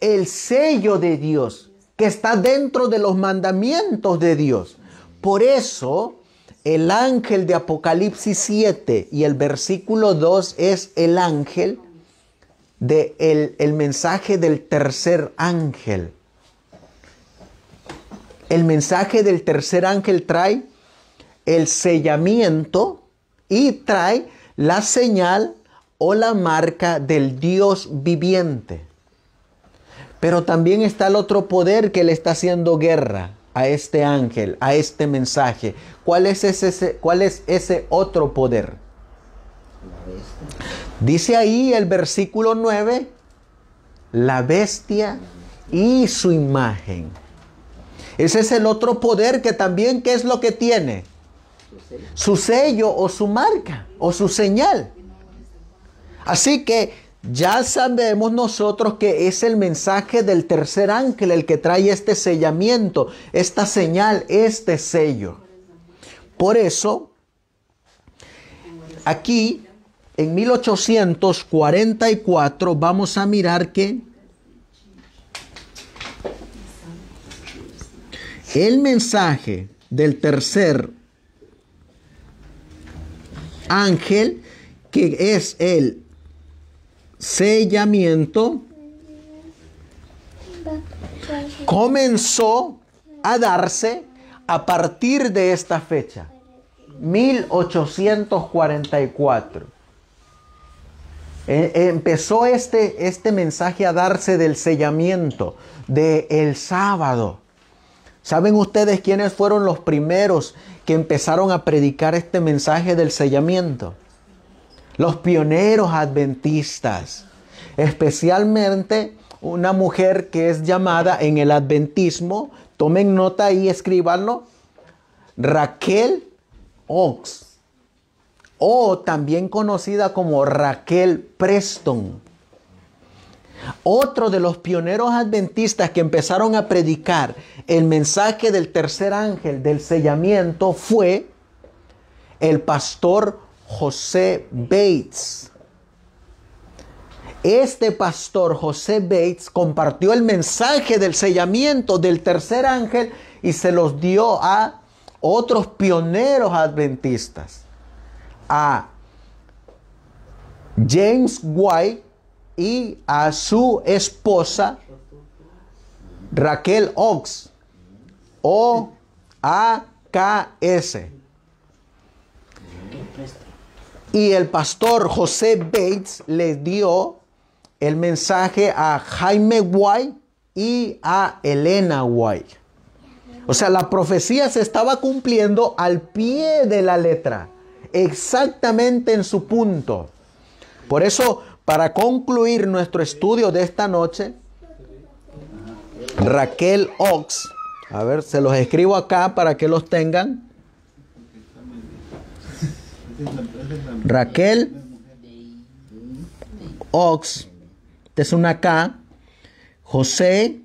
el sello de Dios, que está dentro de los mandamientos de Dios. Por eso, el ángel de Apocalipsis 7 y el versículo 2 es el ángel de el mensaje del tercer ángel. El mensaje del tercer ángel trae el sellamiento y trae la señal o la marca del Dios viviente. Pero también está el otro poder que le está haciendo guerra a este ángel, a este mensaje. ¿Cuál es ese, cuál es ese otro poder? Dice ahí el versículo 9, la bestia y su imagen. Ese es el otro poder que también, ¿qué es lo que tiene? su sello o su marca o su señal. Así que ya sabemos nosotros que es el mensaje del tercer ángel el que trae este sellamiento, esta señal, este sello. Por eso, aquí en 1844 vamos a mirar que el mensaje del tercer ángel ángel, que es el sellamiento, comenzó a darse a partir de esta fecha, 1844. E, empezó este, este mensaje a darse del sellamiento, del el sábado. ¿Saben ustedes quiénes fueron los primeros que empezaron a predicar este mensaje del sellamiento? Los pioneros adventistas, especialmente una mujer que es llamada en el adventismo, tomen nota y escribanlo, Raquel Ox, o también conocida como Raquel Preston. Otro de los pioneros adventistas que empezaron a predicar el mensaje del tercer ángel del sellamiento fue el pastor José Bates. Este pastor José Bates compartió el mensaje del sellamiento del tercer ángel y se los dio a otros pioneros adventistas. A James White y a su esposa Raquel Ox, o A K S. Y el pastor José Bates le dio el mensaje a Jaime White y a Elena White. O sea, la profecía se estaba cumpliendo al pie de la letra, exactamente en su punto. Por eso para concluir nuestro estudio de esta noche, Raquel Ox, a ver, se los escribo acá para que los tengan. Raquel Ox, este es una K, José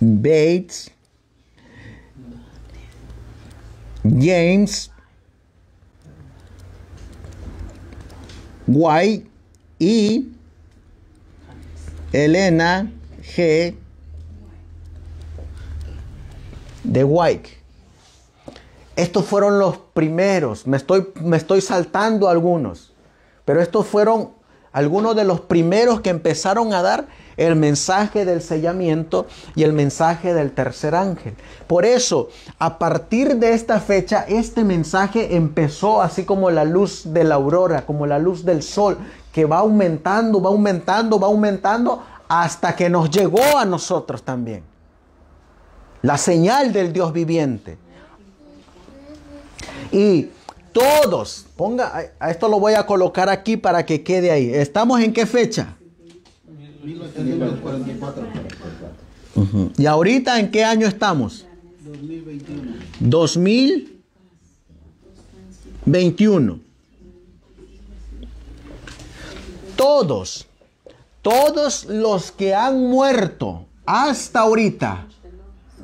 Bates, James Guay y Elena G. de White. Estos fueron los primeros, me estoy, me estoy saltando algunos, pero estos fueron algunos de los primeros que empezaron a dar el mensaje del sellamiento y el mensaje del tercer ángel. Por eso, a partir de esta fecha, este mensaje empezó así como la luz de la aurora, como la luz del sol, que va aumentando, va aumentando, va aumentando, hasta que nos llegó a nosotros también. La señal del Dios viviente. Y todos, ponga, a esto lo voy a colocar aquí para que quede ahí. ¿Estamos en qué fecha? ¿Y ahorita en qué año estamos? 2021. 2021. Todos, todos los que han muerto hasta ahorita,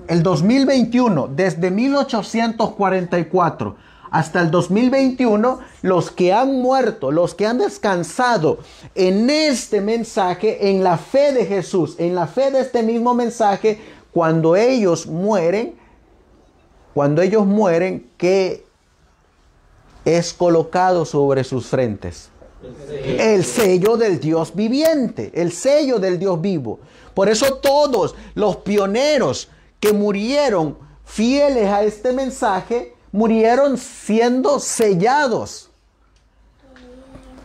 el 2021, desde 1844 hasta el 2021, los que han muerto, los que han descansado en este mensaje, en la fe de Jesús, en la fe de este mismo mensaje, cuando ellos mueren, cuando ellos mueren, ¿qué es colocado sobre sus frentes? El sello del Dios viviente, el sello del Dios vivo. Por eso todos los pioneros que murieron fieles a este mensaje, murieron siendo sellados,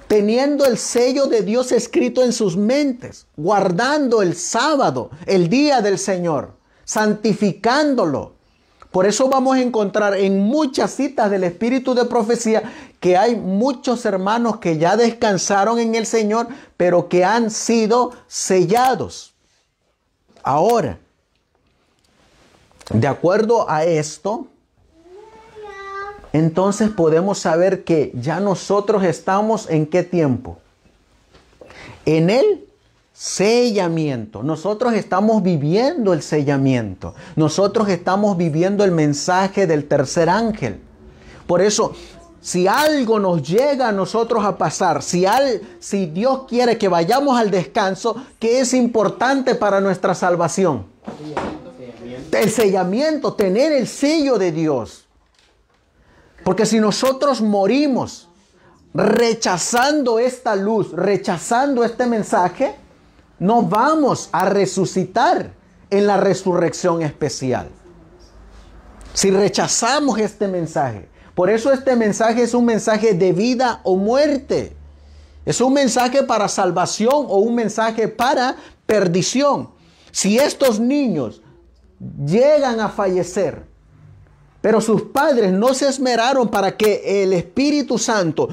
teniendo el sello de Dios escrito en sus mentes, guardando el sábado, el día del Señor, santificándolo. Por eso vamos a encontrar en muchas citas del espíritu de profecía que hay muchos hermanos que ya descansaron en el Señor, pero que han sido sellados. Ahora, de acuerdo a esto, entonces podemos saber que ya nosotros estamos en qué tiempo? En el sellamiento. Nosotros estamos viviendo el sellamiento. Nosotros estamos viviendo el mensaje del tercer ángel. Por eso, si algo nos llega a nosotros a pasar, si, al, si Dios quiere que vayamos al descanso, ¿qué es importante para nuestra salvación? El sellamiento, tener el sello de Dios. Porque si nosotros morimos rechazando esta luz, rechazando este mensaje, no vamos a resucitar en la resurrección especial. Si rechazamos este mensaje, por eso este mensaje es un mensaje de vida o muerte. Es un mensaje para salvación o un mensaje para perdición. Si estos niños llegan a fallecer, pero sus padres no se esmeraron para que el Espíritu Santo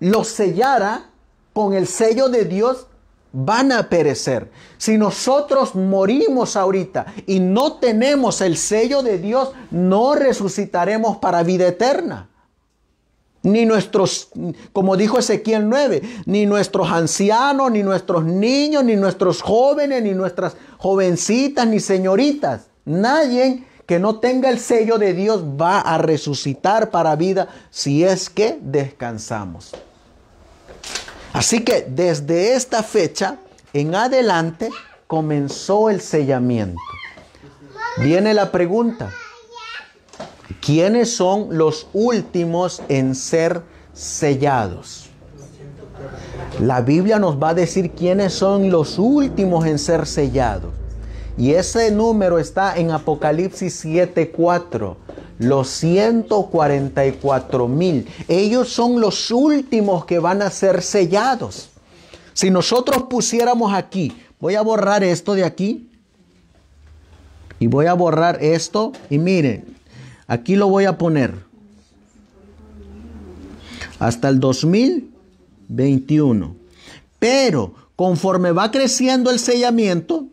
los sellara con el sello de Dios van a perecer. Si nosotros morimos ahorita y no tenemos el sello de Dios, no resucitaremos para vida eterna. Ni nuestros, como dijo Ezequiel 9, ni nuestros ancianos, ni nuestros niños, ni nuestros jóvenes, ni nuestras jovencitas, ni señoritas. Nadie que no tenga el sello de Dios va a resucitar para vida si es que descansamos. Así que desde esta fecha en adelante comenzó el sellamiento. Viene la pregunta, ¿quiénes son los últimos en ser sellados? La Biblia nos va a decir quiénes son los últimos en ser sellados. Y ese número está en Apocalipsis 7.4. Los 144 mil. Ellos son los últimos que van a ser sellados. Si nosotros pusiéramos aquí, voy a borrar esto de aquí. Y voy a borrar esto. Y miren, aquí lo voy a poner. Hasta el 2021. Pero conforme va creciendo el sellamiento,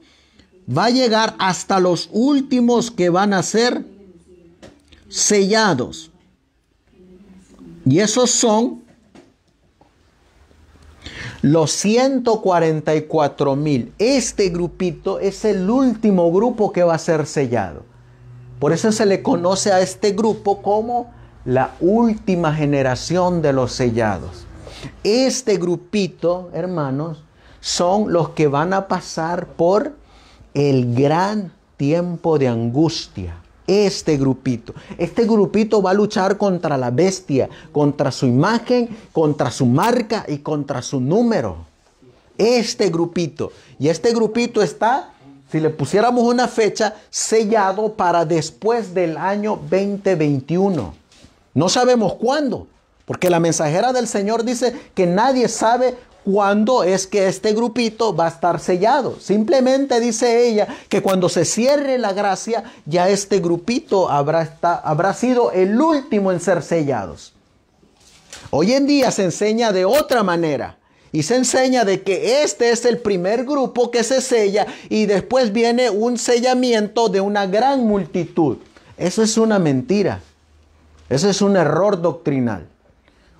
va a llegar hasta los últimos que van a ser sellados. Y esos son los 144 mil. Este grupito es el último grupo que va a ser sellado. Por eso se le conoce a este grupo como la última generación de los sellados. Este grupito, hermanos, son los que van a pasar por el gran tiempo de angustia. Este grupito, este grupito va a luchar contra la bestia, contra su imagen, contra su marca y contra su número. Este grupito. Y este grupito está, si le pusiéramos una fecha, sellado para después del año 2021. No sabemos cuándo, porque la mensajera del Señor dice que nadie sabe cuándo es que este grupito va a estar sellado. Simplemente dice ella que cuando se cierre la gracia, ya este grupito habrá, habrá sido el último en ser sellados. Hoy en día se enseña de otra manera. Y se enseña de que este es el primer grupo que se sella y después viene un sellamiento de una gran multitud. Eso es una mentira. Eso es un error doctrinal.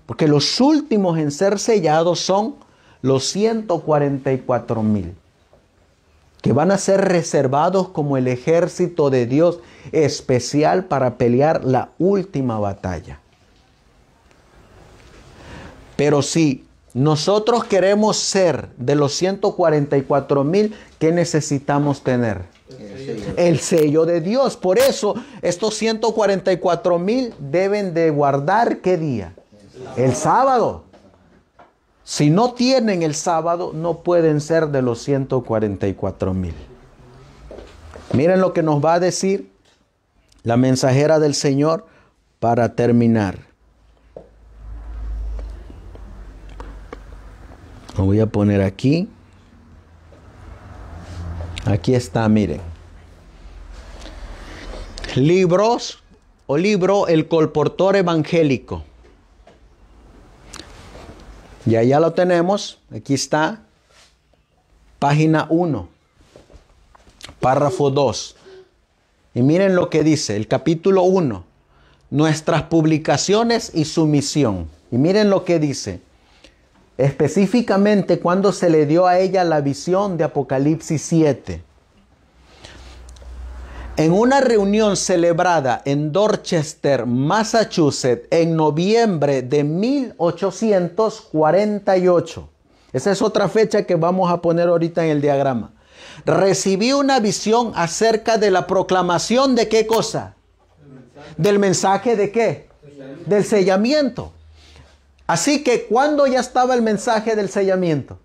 Porque los últimos en ser sellados son los 144 mil que van a ser reservados como el ejército de Dios especial para pelear la última batalla. Pero si nosotros queremos ser de los 144 mil, ¿qué necesitamos tener? El sello. de Dios. Por eso estos 144 mil deben de guardar qué día? El sábado. Si no tienen el sábado, no pueden ser de los 144 mil. Miren lo que nos va a decir la mensajera del Señor para terminar. Lo voy a poner aquí. Aquí está, miren. Libros o libro El Colportor Evangélico ya ya lo tenemos. Aquí está. Página 1. Párrafo 2. Y miren lo que dice el capítulo 1. Nuestras publicaciones y su misión. Y miren lo que dice. Específicamente cuando se le dio a ella la visión de Apocalipsis 7. En una reunión celebrada en Dorchester, Massachusetts, en noviembre de 1848, esa es otra fecha que vamos a poner ahorita en el diagrama, Recibí una visión acerca de la proclamación de qué cosa? Del mensaje de qué? Del sellamiento. Así que, ¿cuándo ya estaba el mensaje del sellamiento?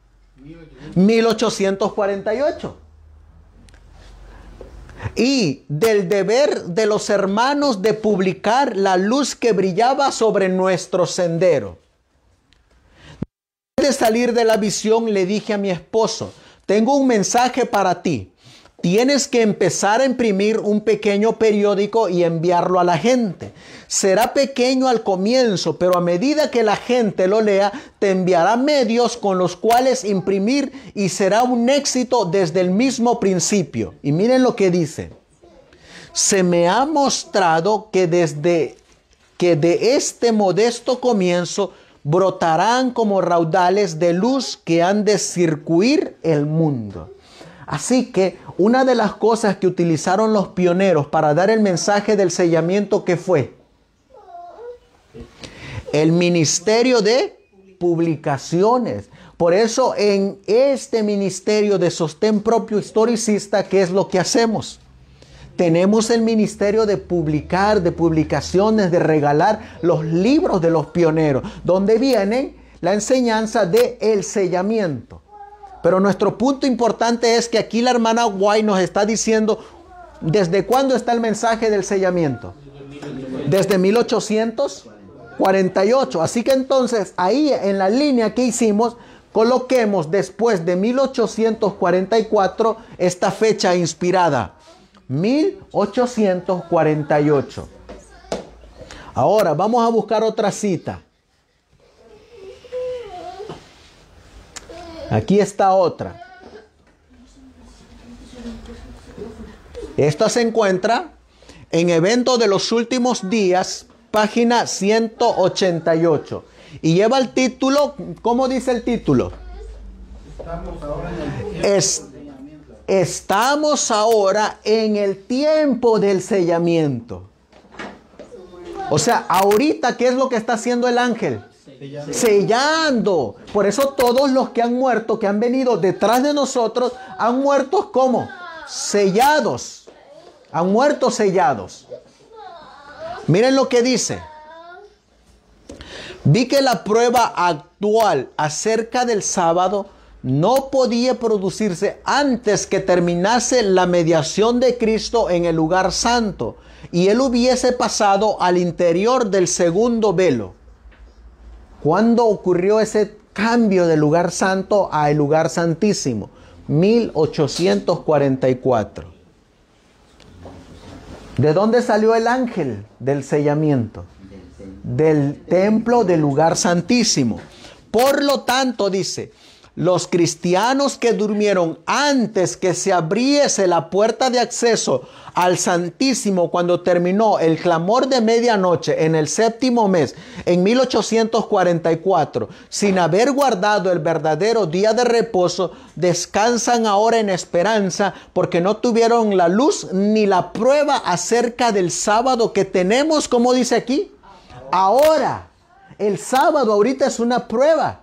1848 y del deber de los hermanos de publicar la luz que brillaba sobre nuestro sendero. Después de salir de la visión le dije a mi esposo, tengo un mensaje para ti. Tienes que empezar a imprimir un pequeño periódico y enviarlo a la gente. Será pequeño al comienzo, pero a medida que la gente lo lea, te enviará medios con los cuales imprimir y será un éxito desde el mismo principio. Y miren lo que dice. Se me ha mostrado que desde que de este modesto comienzo brotarán como raudales de luz que han de circuir el mundo. Así que una de las cosas que utilizaron los pioneros para dar el mensaje del sellamiento que fue el ministerio de publicaciones. Por eso en este ministerio de sostén propio historicista, ¿qué es lo que hacemos? Tenemos el ministerio de publicar, de publicaciones, de regalar los libros de los pioneros, donde viene la enseñanza de el sellamiento. Pero nuestro punto importante es que aquí la hermana Guay nos está diciendo desde cuándo está el mensaje del sellamiento. Desde 1848. Así que entonces ahí en la línea que hicimos, coloquemos después de 1844 esta fecha inspirada. 1848. Ahora vamos a buscar otra cita. Aquí está otra. Esta se encuentra en Evento de los Últimos Días, página 188. Y lleva el título, ¿cómo dice el título? Estamos ahora en el estamos ahora en el tiempo del sellamiento. O sea, ahorita, ¿qué es lo que está haciendo el ángel? sellando. Por eso todos los que han muerto, que han venido detrás de nosotros, han muerto como sellados. Han muerto sellados. Miren lo que dice. Vi que la prueba actual acerca del sábado no podía producirse antes que terminase la mediación de Cristo en el lugar santo y él hubiese pasado al interior del segundo velo. ¿Cuándo ocurrió ese cambio del lugar santo a el lugar santísimo? 1844. ¿De dónde salió el ángel del sellamiento? Del templo del lugar santísimo. Por lo tanto, dice, los cristianos que durmieron antes que se abriese la puerta de acceso al Santísimo cuando terminó el clamor de medianoche en el séptimo mes, en 1844, sin haber guardado el verdadero día de reposo, descansan ahora en esperanza porque no tuvieron la luz ni la prueba acerca del sábado que tenemos, como dice aquí. Ahora, el sábado ahorita es una prueba.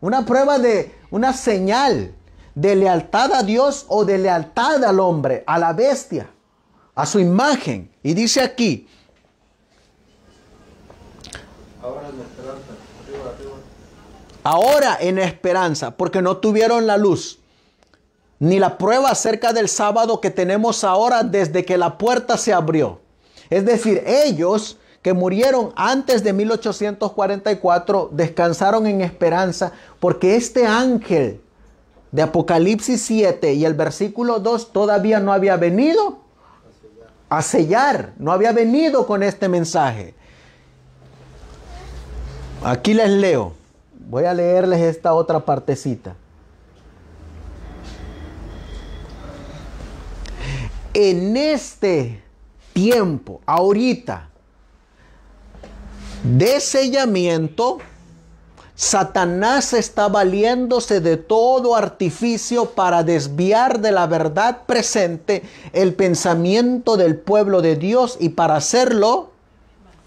Una prueba de, una señal de lealtad a Dios o de lealtad al hombre, a la bestia, a su imagen. Y dice aquí. Ahora en esperanza, porque no tuvieron la luz, ni la prueba acerca del sábado que tenemos ahora desde que la puerta se abrió. Es decir, ellos murieron antes de 1844 descansaron en esperanza porque este ángel de Apocalipsis 7 y el versículo 2 todavía no había venido a sellar, no había venido con este mensaje. Aquí les leo, voy a leerles esta otra partecita. En este tiempo, ahorita, de sellamiento, Satanás está valiéndose de todo artificio para desviar de la verdad presente el pensamiento del pueblo de Dios y para hacerlo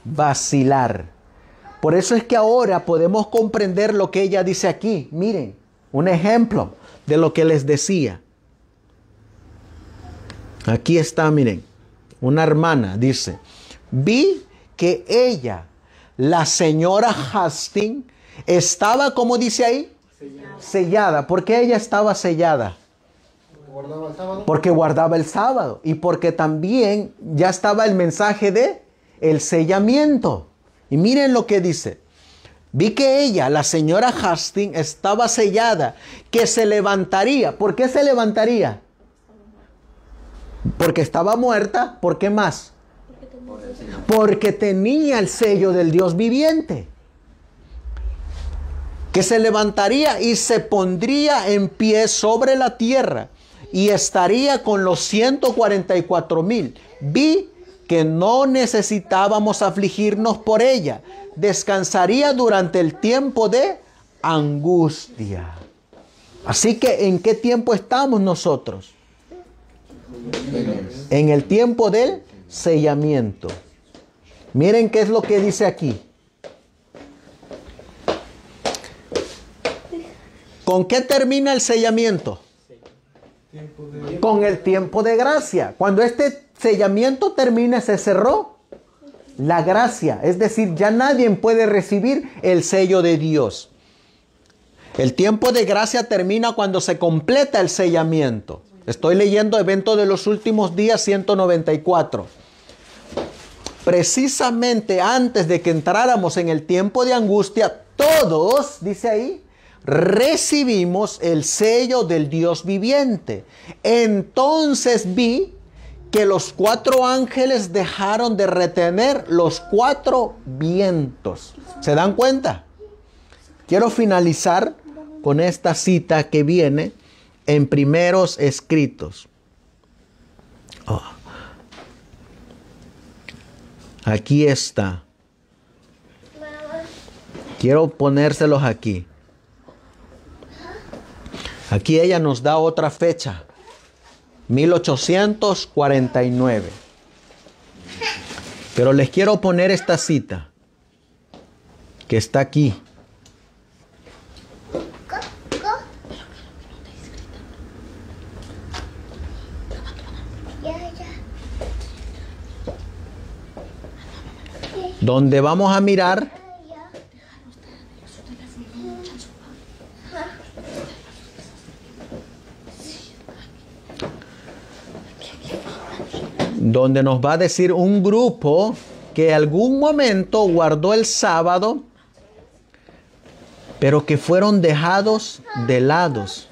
vacilar. Por eso es que ahora podemos comprender lo que ella dice aquí. Miren, un ejemplo de lo que les decía. Aquí está, miren, una hermana dice, vi que ella la señora Hastings estaba, como dice ahí, sellada. porque ¿Por qué ella estaba sellada? el sábado. Porque guardaba el sábado y porque también ya estaba el mensaje de el sellamiento. Y miren lo que dice. Vi que ella, la señora Hastings, estaba sellada, que se levantaría. ¿Por qué se levantaría? Porque estaba muerta. ¿Por qué más? Porque tenía el sello del Dios viviente. Que se levantaría y se pondría en pie sobre la tierra y estaría con los 144 mil. Vi que no necesitábamos afligirnos por ella. Descansaría durante el tiempo de angustia. Así que, ¿en qué tiempo estamos nosotros? En el tiempo del sellamiento. Miren qué es lo que dice aquí. ¿Con qué termina el sellamiento? Con el tiempo de gracia. Cuando este sellamiento termina, se cerró la gracia. Es decir, ya nadie puede recibir el sello de Dios. El tiempo de gracia termina cuando se completa el sellamiento. Estoy leyendo Evento de los Últimos Días 194 precisamente antes de que entráramos en el tiempo de angustia, todos, dice ahí, recibimos el sello del Dios viviente. Entonces vi que los cuatro ángeles dejaron de retener los cuatro vientos. ¿Se dan cuenta? Quiero finalizar con esta cita que viene en primeros escritos. Aquí está. Quiero ponérselos aquí. Aquí ella nos da otra fecha. 1849. Pero les quiero poner esta cita que está aquí. donde vamos a mirar donde nos va a decir un grupo que algún momento guardó el sábado, pero que fueron dejados de lados.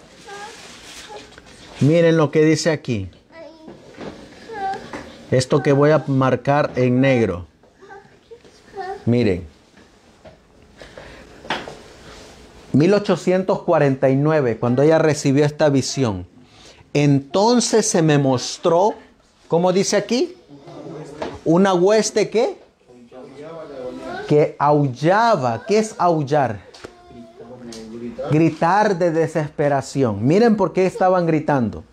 Miren lo que dice aquí. Esto que voy a marcar en negro. Miren, 1849, cuando ella recibió esta visión, entonces se me mostró, ¿cómo dice aquí? Una hueste que que aullaba. ¿Qué es aullar? Gritar de desesperación. Miren por qué estaban gritando.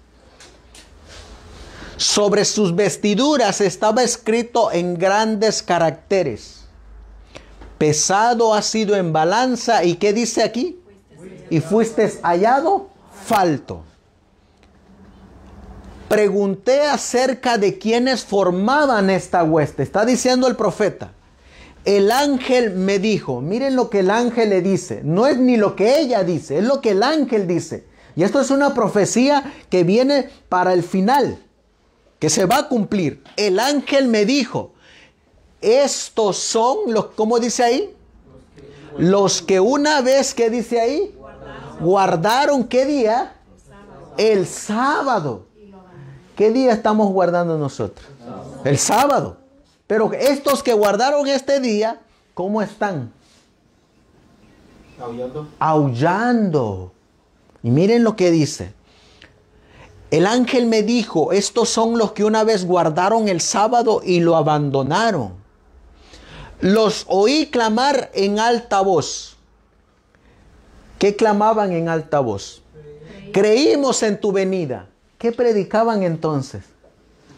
Sobre sus vestiduras estaba escrito en grandes caracteres pesado ha sido en balanza. ¿Y qué dice aquí? Y fuiste hallado falto. Pregunté acerca de quienes formaban esta hueste. Está diciendo el profeta. El ángel me dijo, miren lo que el ángel le dice. No es ni lo que ella dice, es lo que el ángel dice. Y esto es una profecía que viene para el final, que se va a cumplir. El ángel me dijo, estos son los, ¿cómo dice ahí? Los que una vez, ¿qué dice ahí? Guardaron, ¿qué día? El sábado. ¿Qué día estamos guardando nosotros? El sábado. Pero estos que guardaron este día, ¿cómo están? Aullando. Aullando. Y miren lo que dice. El ángel me dijo, estos son los que una vez guardaron el sábado y lo abandonaron. Los oí clamar en alta voz. ¿Qué clamaban en alta voz? Creímos en tu venida. ¿Qué predicaban entonces?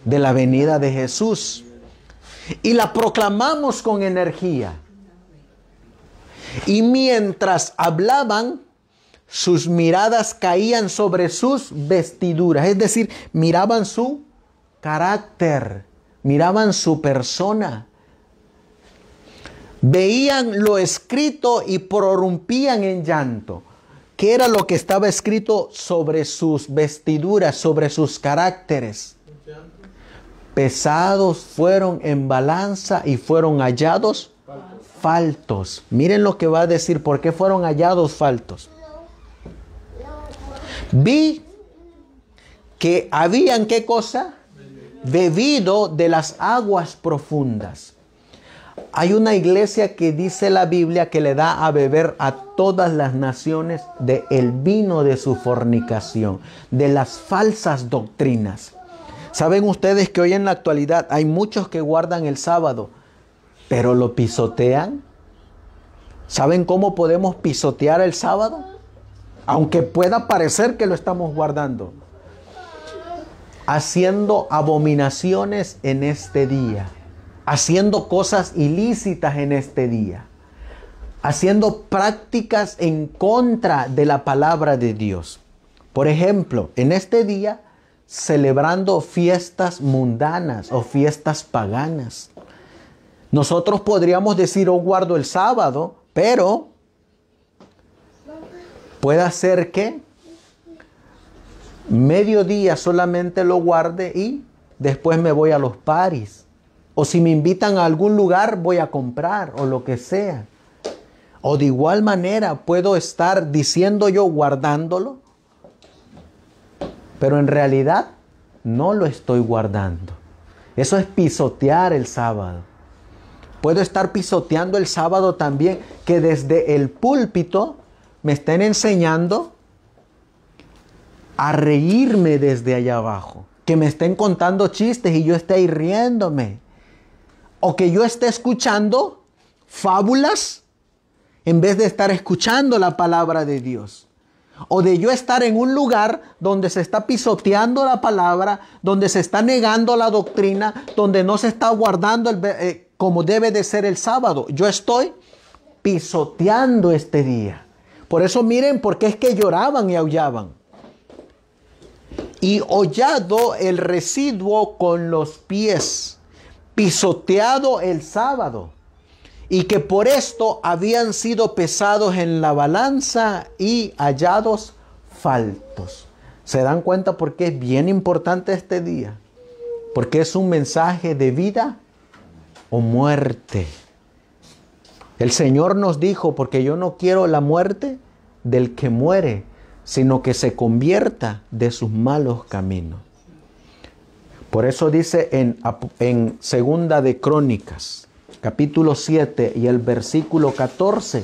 De la venida de Jesús. Y la proclamamos con energía. Y mientras hablaban, sus miradas caían sobre sus vestiduras, es decir, miraban su carácter, miraban su persona veían lo escrito y prorrumpían en llanto. ¿Qué era lo que estaba escrito sobre sus vestiduras, sobre sus caracteres? Pesados fueron en balanza y fueron hallados faltos. Miren lo que va a decir, ¿por qué fueron hallados faltos? Vi que habían qué cosa? Bebido de las aguas profundas hay una iglesia que dice la Biblia que le da a beber a todas las naciones del el vino de su fornicación, de las falsas doctrinas. Saben ustedes que hoy en la actualidad hay muchos que guardan el sábado, pero lo pisotean. ¿Saben cómo podemos pisotear el sábado? Aunque pueda parecer que lo estamos guardando. Haciendo abominaciones en este día haciendo cosas ilícitas en este día, haciendo prácticas en contra de la palabra de Dios. Por ejemplo, en este día celebrando fiestas mundanas o fiestas paganas. Nosotros podríamos decir, oh, guardo el sábado, pero puede ser que mediodía solamente lo guarde y después me voy a los paris o si me invitan a algún lugar, voy a comprar o lo que sea. O de igual manera puedo estar diciendo yo guardándolo, pero en realidad no lo estoy guardando. Eso es pisotear el sábado. Puedo estar pisoteando el sábado también, que desde el púlpito me estén enseñando a reírme desde allá abajo, que me estén contando chistes y yo esté ahí riéndome o que yo esté escuchando fábulas en vez de estar escuchando la palabra de Dios. O de yo estar en un lugar donde se está pisoteando la palabra, donde se está negando la doctrina, donde no se está guardando el, eh, como debe de ser el sábado. Yo estoy pisoteando este día. Por eso miren, porque es que lloraban y aullaban. Y hollado el residuo con los pies pisoteado el sábado y que por esto habían sido pesados en la balanza y hallados faltos. ¿Se dan cuenta por qué es bien importante este día? Porque es un mensaje de vida o muerte. El Señor nos dijo, porque yo no quiero la muerte del que muere, sino que se convierta de sus malos caminos. Por eso dice en, en Segunda de Crónicas, capítulo 7 y el versículo 14,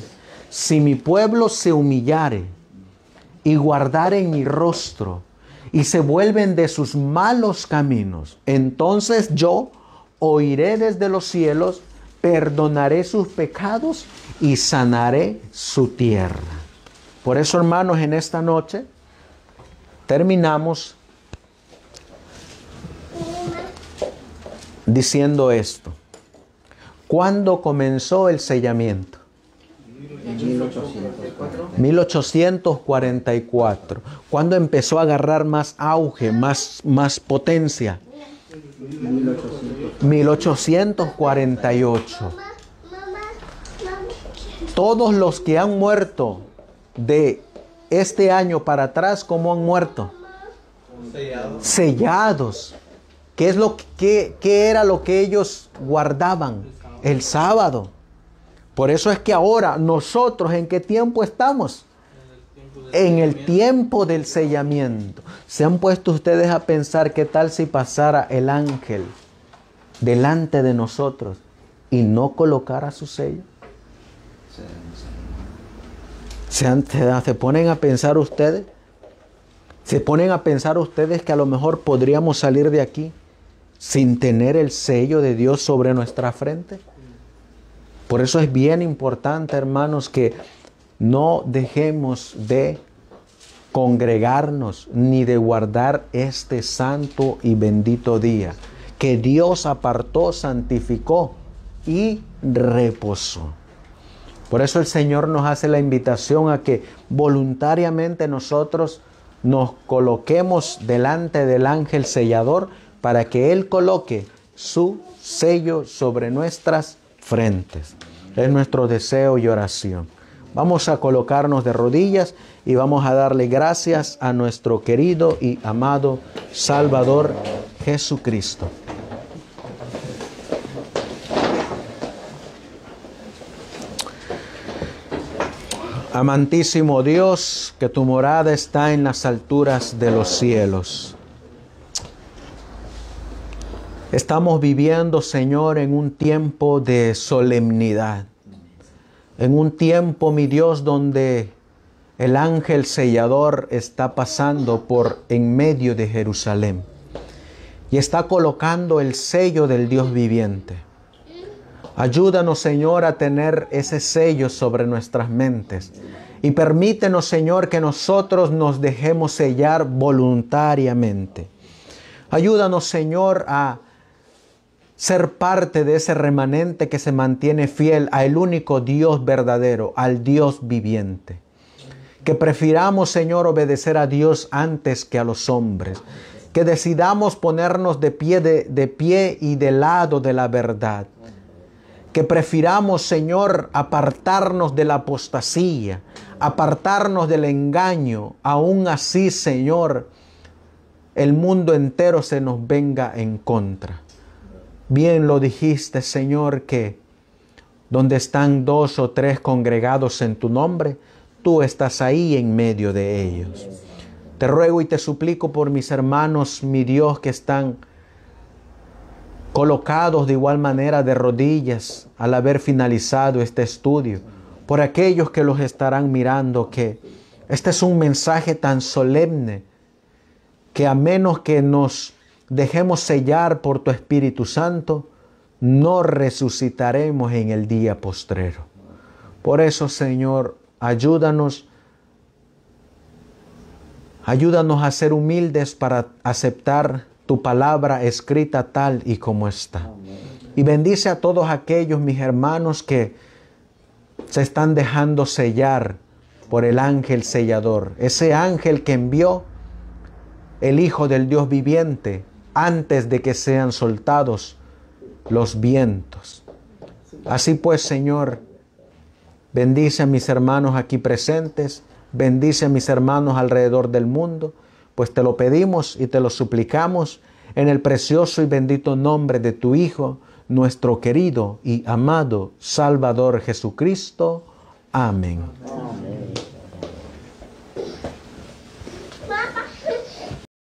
si mi pueblo se humillare y guardare mi rostro y se vuelven de sus malos caminos, entonces yo oiré desde los cielos, perdonaré sus pecados y sanaré su tierra. Por eso, hermanos, en esta noche terminamos diciendo esto. ¿Cuándo comenzó el sellamiento? 1844. 1844. ¿Cuándo empezó a agarrar más auge, más, más potencia? 1848. Todos los que han muerto de este año para atrás, ¿cómo han muerto? Sellados. ¿Qué, es lo era lo que ellos guardaban? El sábado. Por eso es que ahora nosotros, ¿en qué tiempo estamos? En el tiempo del sellamiento. ¿Se han puesto ustedes a pensar qué tal si pasara el ángel delante de nosotros y no colocara su sello? ¿Se, han, se ponen a pensar ustedes? ¿Se ponen a pensar ustedes que a lo mejor podríamos salir de aquí sin tener el sello de Dios sobre nuestra frente? Por eso es bien importante, hermanos, que no dejemos de congregarnos ni de guardar este santo y bendito día que Dios apartó, santificó y reposó. Por eso el Señor nos hace la invitación a que voluntariamente nosotros nos coloquemos delante del ángel sellador para que Él coloque su sello sobre nuestras frentes. Es nuestro deseo y oración. Vamos a colocarnos de rodillas y vamos a darle gracias a nuestro querido y amado Salvador Jesucristo. Amantísimo Dios, que tu morada está en las alturas de los cielos Estamos viviendo, Señor, en un tiempo de solemnidad. En un tiempo, mi Dios, donde el ángel sellador está pasando por en medio de Jerusalén y está colocando el sello del Dios viviente. Ayúdanos, Señor, a tener ese sello sobre nuestras mentes. Y permítenos, Señor, que nosotros nos dejemos sellar voluntariamente. Ayúdanos, Señor, a ser parte de ese remanente que se mantiene fiel al único Dios verdadero, al Dios viviente. Que prefiramos, Señor, obedecer a Dios antes que a los hombres. Que decidamos ponernos de pie, de, pie y de lado de la verdad. Que prefiramos, Señor, apartarnos de la apostasía, apartarnos del engaño. Aún así, Señor, el mundo entero se nos venga en contra. Bien lo dijiste, Señor, que donde están dos o tres congregados en tu nombre, tú estás ahí en medio de ellos. Te ruego y te suplico por mis hermanos, mi Dios, que están colocados de igual manera de rodillas al haber finalizado este estudio, por aquellos que los estarán mirando, que este es un mensaje tan solemne que a menos que nos dejemos sellar por tu Espíritu Santo, no resucitaremos en el día postrero. Por eso, Señor, ayúdanos, ayúdanos a ser humildes para aceptar tu palabra escrita tal y como está. Y bendice a todos aquellos, mis hermanos, que se están dejando sellar por el ángel sellador, ese ángel que envió el Hijo del Dios viviente antes de que sean soltados los vientos. Así pues, Señor, bendice a mis hermanos aquí presentes, bendice a mis hermanos alrededor del mundo, pues te lo pedimos y te lo suplicamos en el precioso y bendito nombre de tu Hijo, nuestro querido y amado Salvador Jesucristo. Amén.